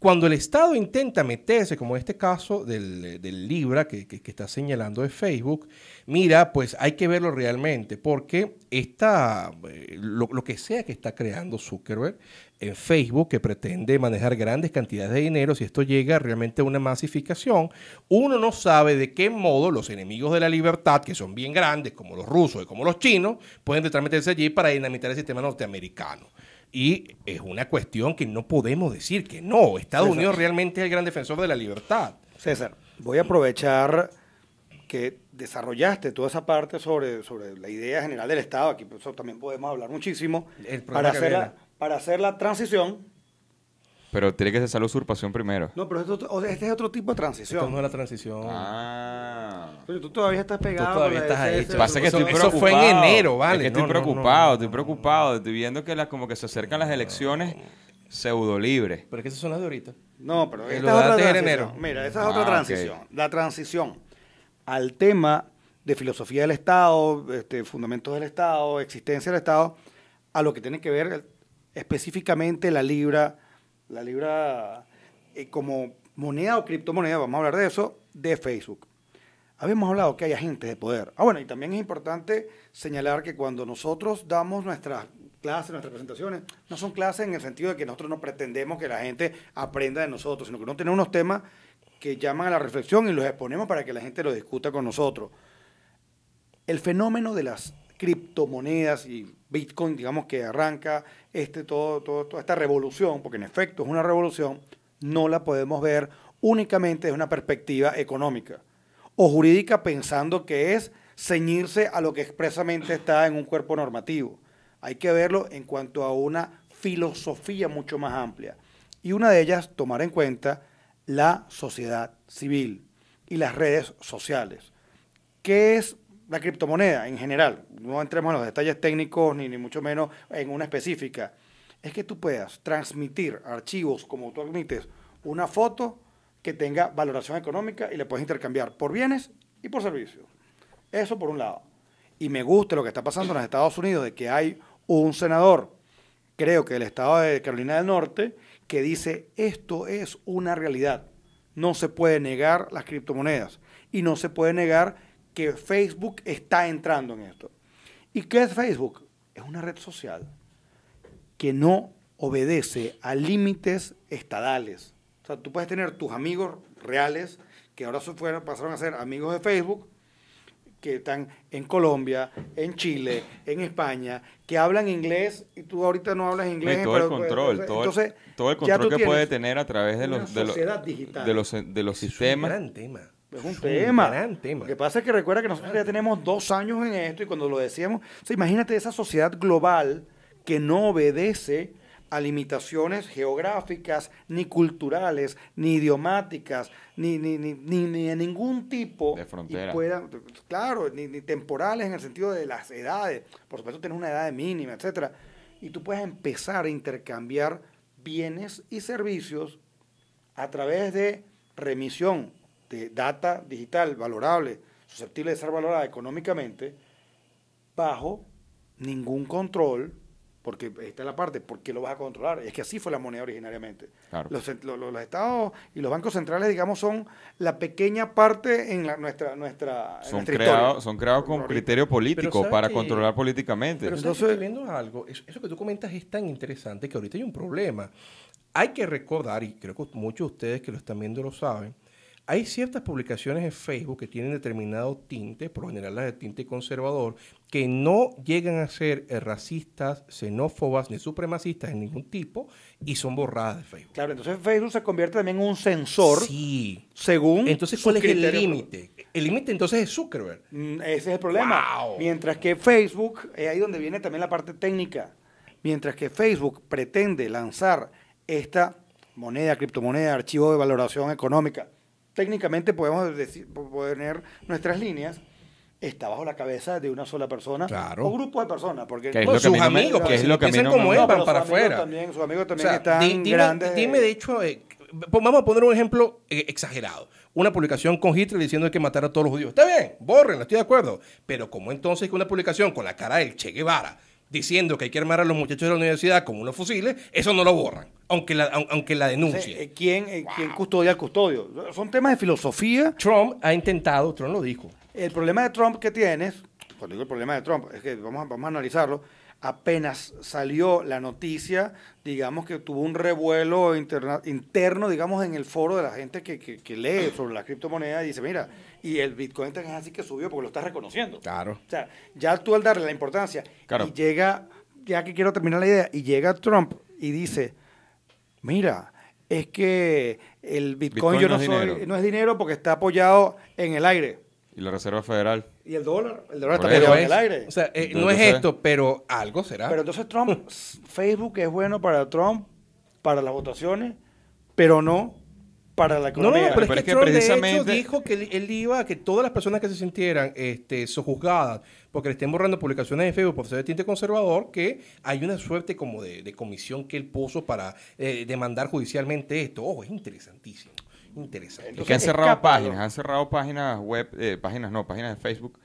cuando el Estado intenta meterse, como en este caso del, Libra que, está señalando de Facebook, mira, pues hay que verlo realmente, porque eh, lo, lo que sea que está creando Zuckerberg, en Facebook que pretende manejar grandes cantidades de dinero, si esto llega realmente a una masificación, uno no sabe de qué modo los enemigos de la libertad, que son bien grandes, como los rusos y como los chinos, pueden meterse allí para dinamitar el sistema norteamericano. Y es una cuestión que no podemos decir que no. Estados Unidos realmente es el gran defensor de la libertad. César, voy a aprovechar que desarrollaste toda esa parte sobre, sobre la idea general del Estado, aquí pues, también podemos hablar muchísimo, para hacer, para hacer la transición. Pero tiene que ser la usurpación primero. No, pero este es otro tipo de transición. Esto no es la transición. Ah. pero tú todavía estás pegado. Tú todavía estás ahí. Pasa que estoy preocupado. Eso fue en enero, ¿vale? que estoy preocupado, estoy preocupado. Estoy viendo que como que se acercan las elecciones pseudo libre. Pero es que esas son las de ahorita. No, pero es otra transición. Enero. Mira, esa es otra ah, transición. La transición al tema de filosofía del Estado, este, fundamentos del Estado, existencia del Estado, a lo que tiene que ver específicamente la libra, la libra eh, como moneda o criptomoneda, vamos a hablar de eso, de Facebook. Habíamos hablado que hay agentes de poder. Ah, bueno, y también es importante señalar que cuando nosotros damos nuestras clases, nuestras presentaciones, no son clases en el sentido de que nosotros no pretendemos que la gente aprenda de nosotros, sino que no tenemos unos temas que llaman a la reflexión y los exponemos para que la gente lo discuta con nosotros. El fenómeno de las criptomonedas y Bitcoin, digamos que arranca este, todo, toda esta revolución, porque en efecto es una revolución, no la podemos ver únicamente desde una perspectiva económica o jurídica pensando que es ceñirse a lo que expresamente está en un cuerpo normativo. Hay que verlo en cuanto a una filosofía mucho más amplia. Y una de ellas, tomar en cuenta la sociedad civil y las redes sociales. ¿Qué es la criptomoneda en general, no entremos en los detalles técnicos ni, ni mucho menos en una específica, es que tú puedas transmitir archivos como tú admites una foto que tenga valoración económica y le puedes intercambiar por bienes y por servicios. Eso por un lado. Y me gusta lo que está pasando en los Estados Unidos de que hay un senador, creo que del estado de Carolina del Norte, que dice esto es una realidad. No se puede negar las criptomonedas y no se puede negar que Facebook está entrando en esto. ¿Y qué es Facebook? Es una red social que no obedece a límites estadales. O sea, tú puedes tener tus amigos reales, que ahora se fueron, pasaron a ser amigos de Facebook, que están en Colombia, en Chile, en España, que hablan inglés y tú ahorita no hablas inglés. Pues, todo el control, todo, el, control que puede tener a través de los, los, de los, de los sistemas. Es un, tema. Lo que pasa es que recuerda que nosotros ya tenemos dos años en esto y cuando lo decíamos, imagínate esa sociedad global que no obedece a limitaciones geográficas, ni culturales, ni idiomáticas, ni, ni, ni, de ningún tipo. De frontera. claro, ni, ni temporales en el sentido de las edades. Por supuesto, tienes una edad mínima, etcétera. Y tú puedes empezar a intercambiar bienes y servicios a través de remisión, de data digital valorable, susceptible de ser valorada económicamente, bajo ningún control, porque esta es la parte, ¿por qué lo vas a controlar? Es que así fue la moneda originariamente. Los, estados y los bancos centrales, digamos, son la pequeña parte en nuestra, nuestra, son Son creados con criterio político para controlar políticamente. Entonces, viendo algo, eso que tú comentas es tan interesante que ahorita hay un problema. Hay que recordar, y creo que muchos de ustedes que lo están viendo lo saben, hay ciertas publicaciones en Facebook que tienen determinado tinte, por lo general las de tinte conservador, que no llegan a ser eh, racistas, xenófobas ni supremacistas en ningún tipo y son borradas de Facebook. Claro, entonces Facebook se convierte también en un sensor. Sí. Según. Entonces, ¿cuál es el límite? El límite entonces es Zuckerberg. Mm, ese es el problema. Mientras que Facebook, es eh, ahí donde viene también la parte técnica. Mientras que Facebook pretende lanzar esta moneda, criptomoneda, archivo de valoración económica técnicamente podemos decir, poner nuestras líneas está bajo la cabeza de una sola persona o grupo de personas porque sus amigos que como él para afuera también sus amigos también están dime, grandes de hecho eh, vamos a poner un ejemplo eh, exagerado una publicación con Hitler diciendo que matar a todos los judíos está bien borren estoy de acuerdo pero cómo entonces que una publicación con la cara del Che Guevara diciendo que hay que armar a los muchachos de la universidad con unos fusiles, eso no lo borran, aunque la, aunque la denuncie. Eh, ¿Quién, eh, custodia al custodio? Son temas de filosofía. Trump ha intentado, Trump lo dijo. El problema de Trump que tienes, cuando digo el problema de Trump, es que vamos a, vamos a analizarlo, apenas salió la noticia, digamos que tuvo un revuelo interna, interno, digamos, en el foro de la gente que, que, que lee sobre las criptomonedas y dice, mira, y el Bitcoin es así que subió porque lo estás reconociendo. Claro. O sea, ya tú al darle la importancia y llega, ya que quiero terminar la idea, y llega Trump y dice, mira, es que el Bitcoin, yo no, soy, no es dinero porque está apoyado en el aire. Y la Reserva Federal. Y el dólar, el dólar está apoyado en el aire. O sea, eh, no es esto, pero algo será. Pero entonces Trump, Facebook es bueno para Trump, para las votaciones, pero no para la economía. No, no, pero, es, que, precisamente... de dijo que él, iba a que todas las personas que se sintieran este, sojuzgadas porque le estén borrando publicaciones de Facebook por ser de tinte conservador, que hay una suerte como de, comisión que él puso para eh, demandar judicialmente esto. oh, es interesantísimo. Interesante. que han cerrado páginas, han cerrado páginas web, eh, páginas no, páginas de Facebook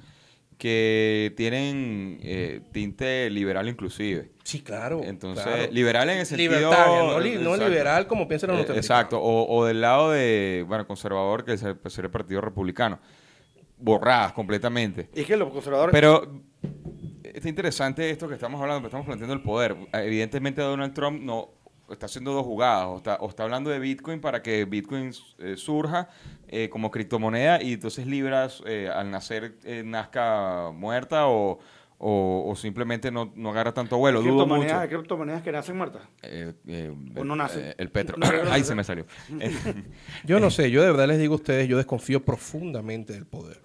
que tienen eh, tinte liberal inclusive. Sí, claro. Entonces, liberal en el sentido... no, liberal como piensan los eh, norteamericanos. Exacto, o, del lado de, bueno, conservador, que es pues, el, Partido Republicano. Borradas completamente. es que los conservadores... Pero está interesante esto que estamos hablando, estamos planteando el poder. Evidentemente Donald Trump no está haciendo dos jugadas, o está, hablando de Bitcoin para que Bitcoin eh, surja eh, como criptomoneda y entonces Libras eh, al nacer eh, nazca muerta o, simplemente no, agarra tanto vuelo. ¿Hay criptomonedas, que nacen muertas? o no nacen. el petro. Ahí se me salió. yo no sé, yo de verdad les digo a ustedes, yo desconfío profundamente del poder.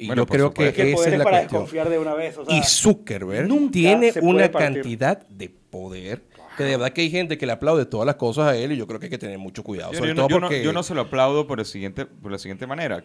Y yo creo que, esa es la cuestión. de una vez, y Zuckerberg tiene una cantidad de poder que de verdad que hay gente que le aplaude todas las cosas a él y yo creo que hay que tener mucho cuidado. Yo, no, se lo aplaudo por, siguiente, por la siguiente manera.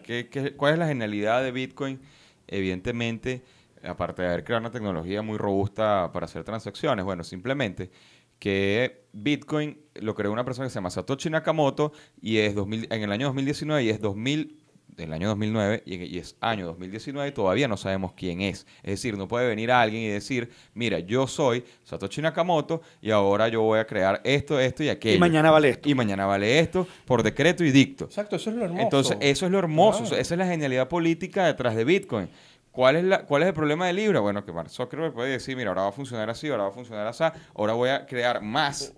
cuál es la genialidad de Bitcoin? Evidentemente, aparte de haber creado una tecnología muy robusta para hacer transacciones, bueno, simplemente que Bitcoin lo creó una persona que se llama Satoshi Nakamoto y es 2000, en el año 2019 y es 2000 del año 2009 y, es año 2019 y todavía no sabemos quién es. Es decir, no puede venir alguien y decir, mira, yo soy Satoshi Nakamoto y ahora yo voy a crear esto, esto y aquello. Y mañana vale esto. Y mañana vale esto por decreto y dicto. Exacto, eso es lo hermoso. Entonces, eso es lo hermoso. Esa es la genialidad política detrás de Bitcoin. ¿Cuál es, la, ¿Cuál es el problema del Libra? Bueno, que Mark Zuckerberg puede decir, mira, ahora va a funcionar así, ahora va a funcionar así, ahora voy a crear más.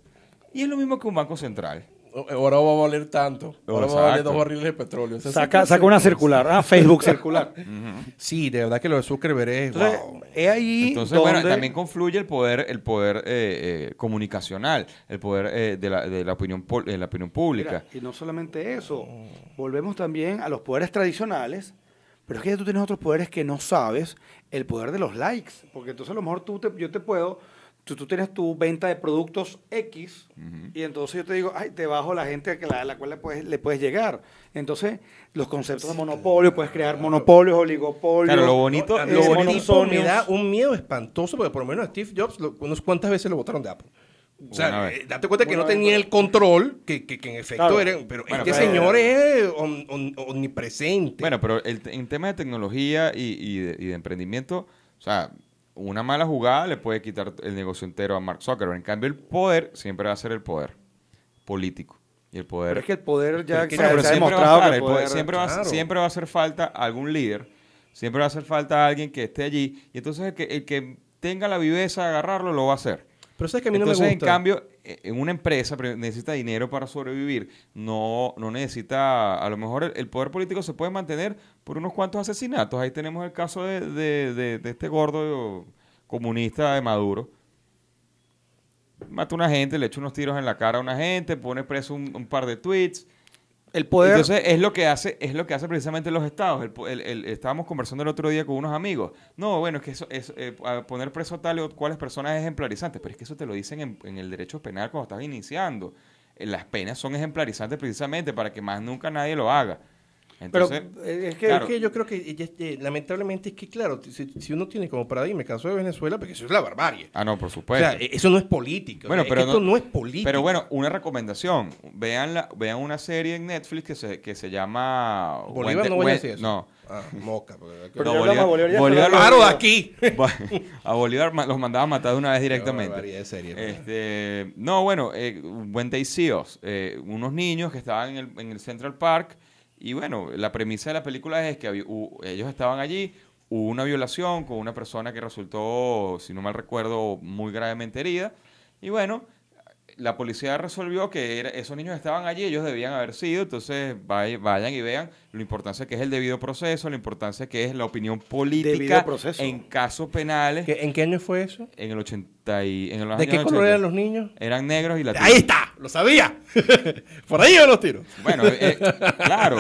Y es lo mismo que un banco central. Ahora va a valer tanto. Ahora va a valer dos barriles de petróleo. Saca, una circular. Ah, Facebook circular. Sí, de verdad que lo de Zuckerberg es. ahí. Entonces, bueno, también confluye el poder, el poder eh, eh, comunicacional, el poder eh, de, la, opinión, la opinión pública. y no solamente eso. Volvemos también a los poderes tradicionales. Pero es que tú tienes otros poderes que no sabes. El poder de los likes. Porque entonces, a lo mejor tú yo te puedo tú, tienes tu venta de productos X y entonces yo te digo, ay, te bajo la gente a la, cual le puedes, le puedes llegar. Entonces, los conceptos de pues, monopolio, puedes crear monopolios, oligopolios. Claro, lo bonito, eh, lo bonito me da un miedo espantoso porque por lo menos Steve Jobs, unos cuántas veces lo votaron de Apple. O sea, eh, date cuenta que no tenía el control, que, en efecto era. Pero este señor eh, es omnipresente. Bueno, pero el, en tema de tecnología y, y de emprendimiento, o sea, una mala jugada le puede quitar el negocio entero a Mark Zuckerberg. En cambio, el poder siempre va a ser el poder político. Y el poder... Pero es que el poder ya se, ha demostrado el poder, siempre, va, siempre va a hacer falta algún líder, siempre va a hacer falta alguien que esté allí. Y entonces el que, el que tenga la viveza de agarrarlo lo va a hacer. Pero sabes que a mí no me gusta. en cambio, en una empresa necesita dinero para sobrevivir, no, no necesita, a lo mejor el, poder político se puede mantener por unos cuantos asesinatos. Ahí tenemos el caso de, este gordo comunista de Maduro. Mata a una gente, le echa unos tiros en la cara a una gente, pone preso un par de tweets, poder. Entonces es lo que hace, es lo que hace precisamente los estados. estábamos conversando el otro día con unos amigos. No, bueno, es que eso es eh, poner preso a tal o cuáles personas es ejemplarizante, pero es que eso te lo dicen en, en el derecho penal cuando estás iniciando. Eh, las penas son ejemplarizantes precisamente para que más nunca nadie lo haga. Pero eh, es que, yo creo que lamentablemente es que, claro, si, uno tiene como paradigma el caso de Venezuela, porque eso es la barbarie. Ah, no, por supuesto. E, eso no es político. pero esto no es político. Pero bueno, una recomendación. Vean, la, vean una serie en Netflix que se, que se llama... Bolívar no voy a decir eso. No. Ah, moca. Bolívar, Bolívar, de aquí. a Bolívar los mandaba a matar de una vez directamente. Pues. este, no, bueno, eh, Wendy Seals, eh, unos niños que estaban en el, en el Central Park y bueno, la premisa de la película es que ellos estaban allí, hubo una violación con una persona que resultó, si no mal recuerdo, muy gravemente herida. Y bueno, la policía resolvió que esos niños estaban allí, ellos debían haber sido, entonces vayan y vean lo importancia que es el debido proceso, la importancia que es la opinión política en casos penales. ¿En qué año fue eso? En el 80 y, ¿De qué color eran los niños? Eran negros y latinos. ¡Ahí está! ¡Lo sabía! Por ahí van los tiros. Bueno, eh, eh, claro.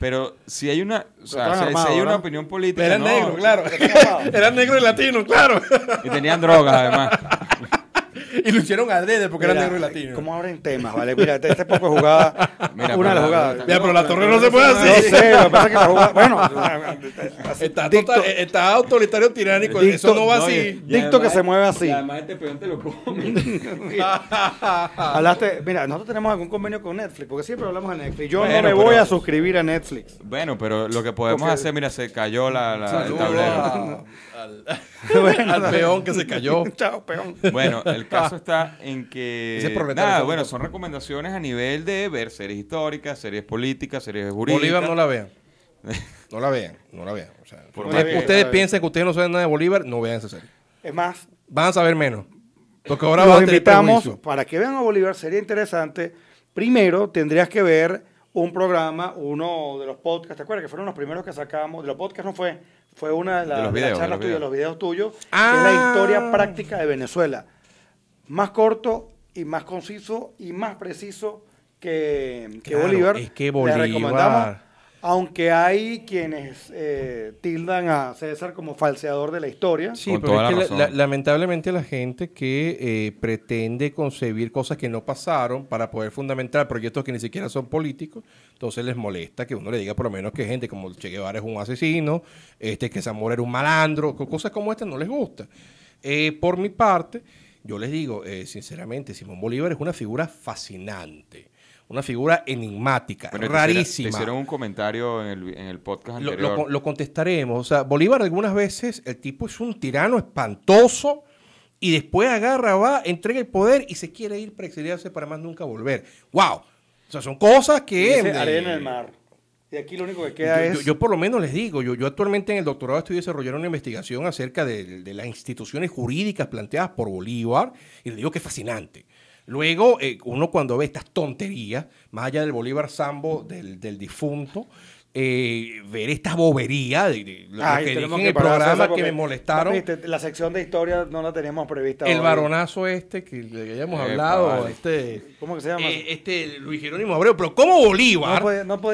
Pero si hay una, si, hay una opinión política... Eran negros, claro. eran negros y latinos, claro. Y tenían drogas, además. Y lo hicieron a Dede porque eran de y latino. ¿Cómo abren temas, vale? Mira, este, este poco de jugada, Mira, una de las jugadas. Mira, pero la torre no se puede así. No sé, lo que pasa es que la jugada. Bueno, eh, está, autoritario tiránico. Dicto, eso no va así. dicto que se mueve así. además, este peón te lo come. Hablaste. Mira, nosotros tenemos algún convenio con Netflix porque siempre hablamos de Netflix. Yo no me voy a suscribir a Netflix. Bueno, pero lo que podemos hacer, mira, se cayó la, la el tablero. al, peón que se cayó. Chao, peón. Bueno, el caso está en que. nada, bueno, son recomendaciones a nivel de ver series históricas, series políticas, series jurídicas. Bolívar no la vean. no la vean, no la vean. O sea, ustedes, ustedes piensan que ustedes no saben nada de Bolívar, no vean esa serie. Es más, van a saber menos. Porque ahora los invitamos para que vean a Bolívar, sería interesante. Primero tendrías que ver un programa, uno de los podcasts, ¿te acuerdas que fueron los primeros que sacamos? De los podcasts no fue fue una de, las charlas tuyas, los videos tuyos, es la ah. historia práctica de Venezuela. Más corto y más conciso y más preciso que, Bolívar. Es que Bolívar. Aunque hay quienes eh, tildan a César como falseador de la historia. Sí, pero es que lamentablemente la gente que eh, pretende concebir cosas que no pasaron para poder fundamentar proyectos que ni siquiera son políticos, entonces les molesta que uno le diga por lo menos que gente como Che Guevara es un asesino, este que Zamora era un malandro, cosas como estas no les gusta. Eh, por mi parte, yo les digo, sinceramente, Simón Bolívar es una figura fascinante una figura enigmática, rarísima. Te hicieron un comentario en el, podcast anterior. Lo, contestaremos. O sea, Bolívar algunas veces, el tipo es un tirano espantoso y después agarra, va, entrega el poder y se quiere ir para exiliarse para más nunca volver. ¡Wow! O sea, son cosas que... de... arena el mar. Y aquí lo único que queda es... Yo, por lo menos les digo, yo, yo actualmente en el doctorado estoy desarrollando una investigación acerca de, de las instituciones jurídicas planteadas por Bolívar y les digo que es fascinante. Luego, eh, uno cuando ve estas tonterías, más allá del Bolívar Sambo, del, del difunto, eh, ver esta bobería de, que en el programa que me molestaron. Este, la sección de historia no la teníamos prevista. El varonazo este que hayamos hablado, este, ¿cómo que se llama? Eh, este Luis Jerónimo Abreu, pero como Bolívar,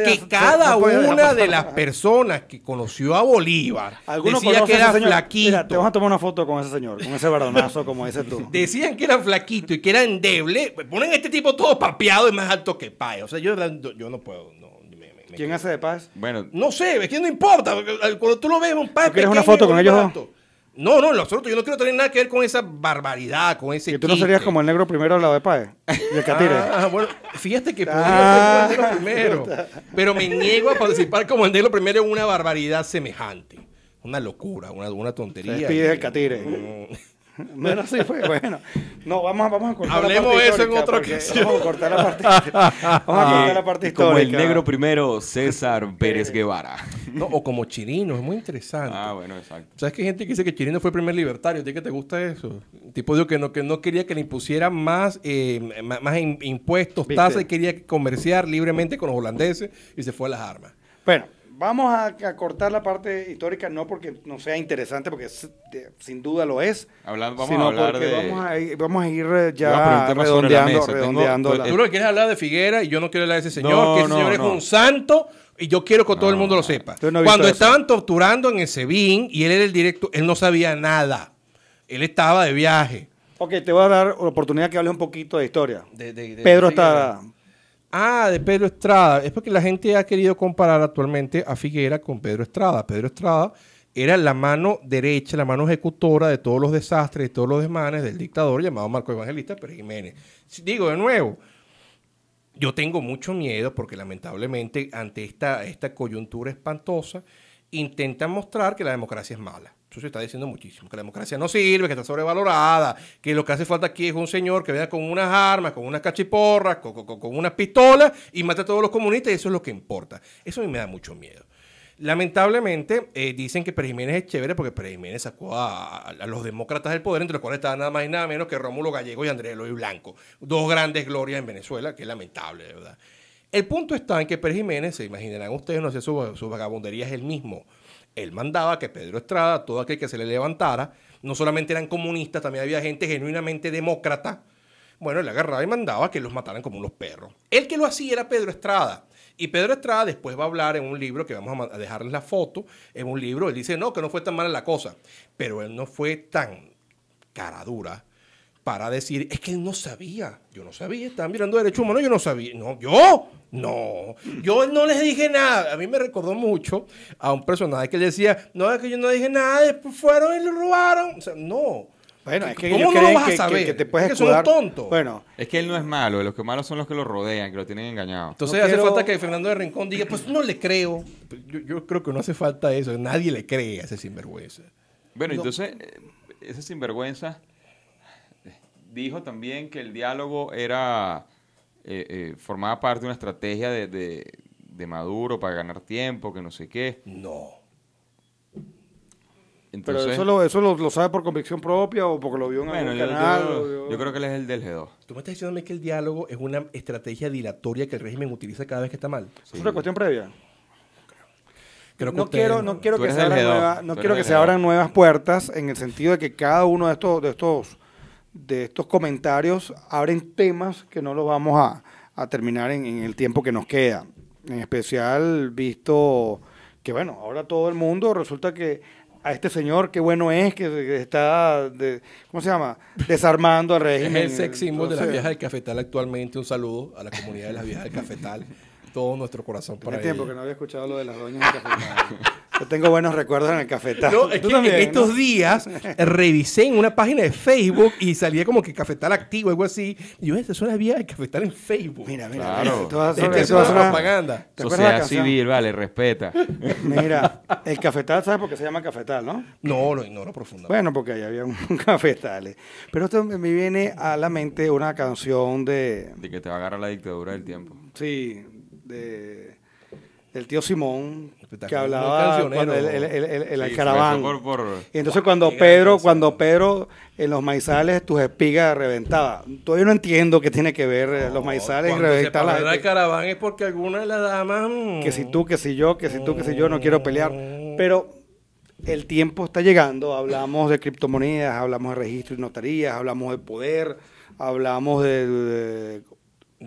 que cada una de las personas que conoció a Bolívar decía que era flaquito. te vamos a tomar una foto con ese señor, con ese varonazo, como dices tú. Decían que era flaquito y que era endeble. Pues ponen este tipo todo papeado y más alto que payo O sea, yo, yo no puedo. ¿Quién hace de paz? Bueno. No sé, es que no importa. Eh, cuando tú lo ves, un padre. ¿Quieres una foto con ellos dos? No, no, en lo absoluto. Yo no quiero tener nada que ver con esa barbaridad, con ese. ¿Que tú no serías como el negro primero al lado de Paz? Y el Catire. Ah, bueno, fíjate que el negro ah. primero. Pero me niego a participar como el negro primero en una barbaridad semejante. Una locura, una, una tontería. Se despide el Catire. Bueno, sí fue, bueno. No, vamos, vamos a cortar Hablemos la parte eso en otro ocasión. Vamos a cortar la parte, vamos a cortar la parte Como el negro primero, César Pérez Guevara. No, o como Chirino, es muy interesante. Ah, bueno, exacto. ¿Sabes que gente que dice que Chirino fue el primer libertario? ti que te gusta eso? Tipo digo que no, que no quería que le impusieran más, eh, más impuestos, tasas, y quería comerciar libremente con los holandeses y se fue a las armas. Bueno vamos a, cortar la parte histórica, no porque no sea interesante, porque sin duda lo es. Hablando, vamos a hablar porque vamos, a ir, eh, ya redondeando, Tú pues, lo quieres hablar de Figuera y yo no quiero hablar de ese señor, que ese señor es un santo y yo quiero que todo el mundo lo sepa. Cuando estaban torturando en ese bin y él era el directo, él no sabía nada. Él estaba de viaje. Ok, te voy a dar la oportunidad que hables un poquito de historia. De, Pedro está... Ah, de Pedro Estrada. Es porque la gente ha querido comparar actualmente a Figuera con Pedro Estrada. Pedro Estrada era la mano derecha, la mano ejecutora de todos los desastres y todos los desmanes del dictador llamado Marco Evangelista Pérez Jiménez. Digo de nuevo, yo tengo mucho miedo porque lamentablemente ante esta, esta coyuntura espantosa intentan mostrar que la democracia es mala se está diciendo muchísimo, que la democracia no sirve, que está sobrevalorada, que lo que hace falta aquí es un señor que venga con unas armas, con unas cachiporras, con, unas pistolas y mate a todos los comunistas y eso es lo que importa. Eso a mí me da mucho miedo. Lamentablemente eh, dicen que Pérez Jiménez es chévere porque Pérez Jiménez sacó a, los demócratas del poder, entre los cuales estaban nada más y nada menos que Rómulo Gallego y Andrés Eloy Blanco. Dos grandes glorias en Venezuela, que es lamentable, de verdad. El punto está en que Pérez Jiménez, se imaginarán ustedes, no sé, su, su vagabundería es el mismo él mandaba que Pedro Estrada, todo aquel que se le levantara, no solamente eran comunistas, también había gente genuinamente demócrata. Bueno, él agarraba y mandaba que los mataran como unos perros. El que lo hacía era Pedro Estrada. Y Pedro Estrada después va a hablar en un libro que vamos a dejarles la foto, en un libro, él dice, no, que no fue tan mala la cosa, pero él no fue tan cara dura para decir, es que él no sabía, yo no sabía, estaban mirando derecho humano, yo no sabía, no, yo, no, yo no les dije nada, a mí me recordó mucho a un personaje que le decía, no, es que yo no dije nada, después fueron y lo robaron, o sea, no. Bueno, que ¿Cómo no lo vas a saber? Que, te puedes es que son tontos. Bueno. Es que él no es malo, los que malos son los que lo rodean, que lo tienen engañado. Entonces hace falta que Fernando de Rincón diga, pues no le creo. Yo, creo que no hace falta eso, nadie le cree a ese sinvergüenza. Bueno, entonces, eh, ese sinvergüenza dijo también que el diálogo era eh, eh, formaba parte de una estrategia de, Maduro para ganar tiempo, que no sé qué. No. Entonces, Pero eso, lo, sabe por convicción propia o porque lo vio en algún yo, canal. Yo, creo que él es el del G2. Tú me estás diciendo que el diálogo es una estrategia dilatoria que el régimen utiliza cada vez que está mal. Es una cuestión previa. no, quiero, no quiero que, se abran, no quiero que se abran nuevas puertas en el sentido de que cada uno de estos, de estos de estos comentarios abren temas que no los vamos a, a terminar en, el tiempo que nos queda. En especial, visto que, bueno, ahora todo el mundo resulta que a este señor, qué bueno es, que está, de, ¿cómo se llama? Desarmando al régimen. Es el sexismo de las viejas del cafetal actualmente. Un saludo a la comunidad de las viejas del cafetal todo nuestro corazón para tiempo que no había escuchado lo de las doñas el cafetal. Yo tengo buenos recuerdos en el cafetal. estos días eh, revisé en una página de Facebook y salía como que cafetal activo, algo así. Y yo, eso suena Había el cafetal en Facebook. Mira, mira. Claro. Mira, este, este es una propaganda. Sociedad civil, vale, respeta. Mira, el cafetal, ¿sabes por qué se llama cafetal, no? No, lo ignoro profundamente. Bueno, porque ahí había un, un cafetal. Pero esto me viene a la mente una canción de... De que te va a agarrar la dictadura del tiempo. Sí, del tío Simón que hablaba el, caraván y entonces cuando Pedro, cuando Pedro en los maizales tus espigas reventaba. Todavía no entiendo qué tiene que ver eh, los maizales reventar la el es porque alguna de las damas mm. que si tú, que si yo, que si tú, que si yo no quiero pelear, mm. pero el tiempo está llegando, hablamos de criptomonedas, hablamos de registro y notarías, hablamos de poder, hablamos de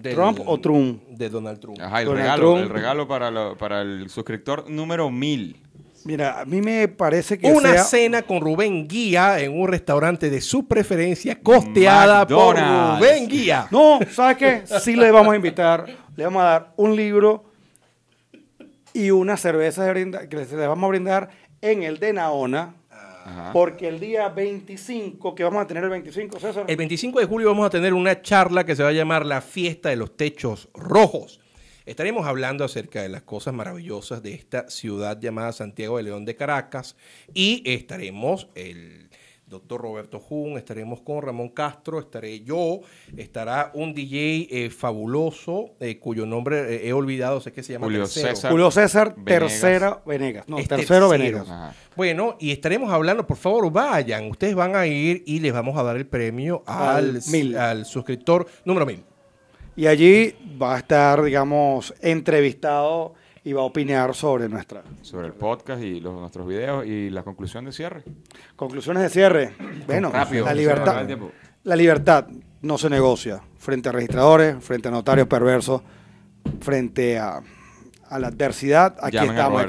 ¿Trump o Trump? De Donald Trump. Ajá, el, regalo, el regalo para, el suscriptor número 1000. Mira, a mí me parece que Una cena con Rubén Guía en un restaurante de su preferencia, costeada por Rubén Guía. No, ¿sabes qué? Sí le vamos a invitar, le vamos a dar un libro y una cerveza que le vamos a brindar en el de Naona, porque el día 25, que vamos a tener el 25, César. El 25 de julio vamos a tener una charla que se va a llamar La Fiesta de los Techos Rojos. Estaremos hablando acerca de las cosas maravillosas de esta ciudad llamada Santiago de León de Caracas y estaremos el doctor Roberto Jun, estaremos con Ramón Castro, estaré yo, estará un DJ eh, fabuloso eh, cuyo nombre eh, he olvidado, sé que se llama Julio tercero. César. Julio César Venegas. No, tercero, Venegas. Bueno, y estaremos hablando, por favor, vayan, ustedes van a ir y les vamos a dar el premio al, al suscriptor número mil. Y allí va a estar, digamos, entrevistado y va a opinar sobre nuestra... Sobre el podcast y nuestros videos y la conclusión de cierre. Conclusiones de cierre. Bueno, la libertad... La libertad no se negocia frente a registradores, frente a notarios perversos, frente a, a la adversidad. Aquí estamos.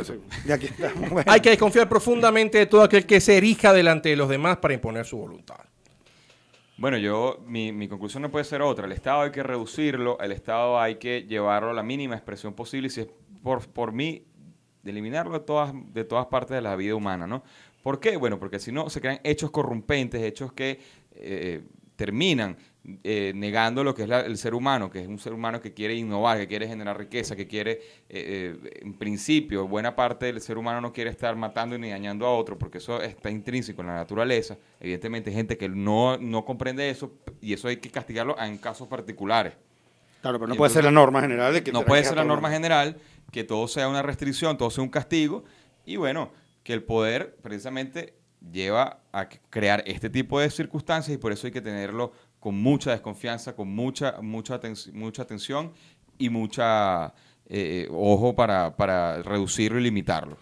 Hay que desconfiar profundamente de todo aquel que se erija delante de los demás para imponer su voluntad. Bueno, yo, mi, mi, conclusión no puede ser otra. El Estado hay que reducirlo, el Estado hay que llevarlo a la mínima expresión posible y si es por, mí de eliminarlo de todas, de todas partes de la vida humana, ¿no? ¿Por qué? Bueno, porque si no se crean hechos corrompentes, hechos que eh, terminan eh, negando lo que es el ser humano, que es un ser humano que quiere innovar, que quiere generar riqueza, que quiere, eh, en principio, buena parte del ser humano no quiere estar matando ni dañando a otro, porque eso está intrínseco en la naturaleza. Evidentemente, hay gente que no, comprende eso y eso hay que castigarlo en casos particulares. Claro, pero no puede ser la norma general. De que no puede ser la norma general que todo sea una restricción, todo sea un castigo, y bueno, que el poder precisamente lleva a crear este tipo de circunstancias y por eso hay que tenerlo con mucha desconfianza, con mucha, mucha, mucha atención y mucha eh, eh, ojo para, reducirlo y limitarlo.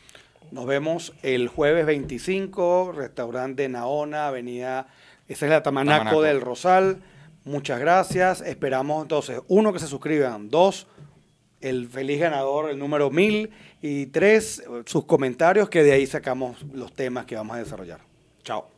Nos vemos el jueves 25, restaurante Naona, avenida, esa es la Tamanaco. del Rosal. Muchas gracias. Esperamos entonces, uno, que se suscriban, dos, el feliz ganador, el número 1003, sus comentarios, que de ahí sacamos los temas que vamos a desarrollar. Chao.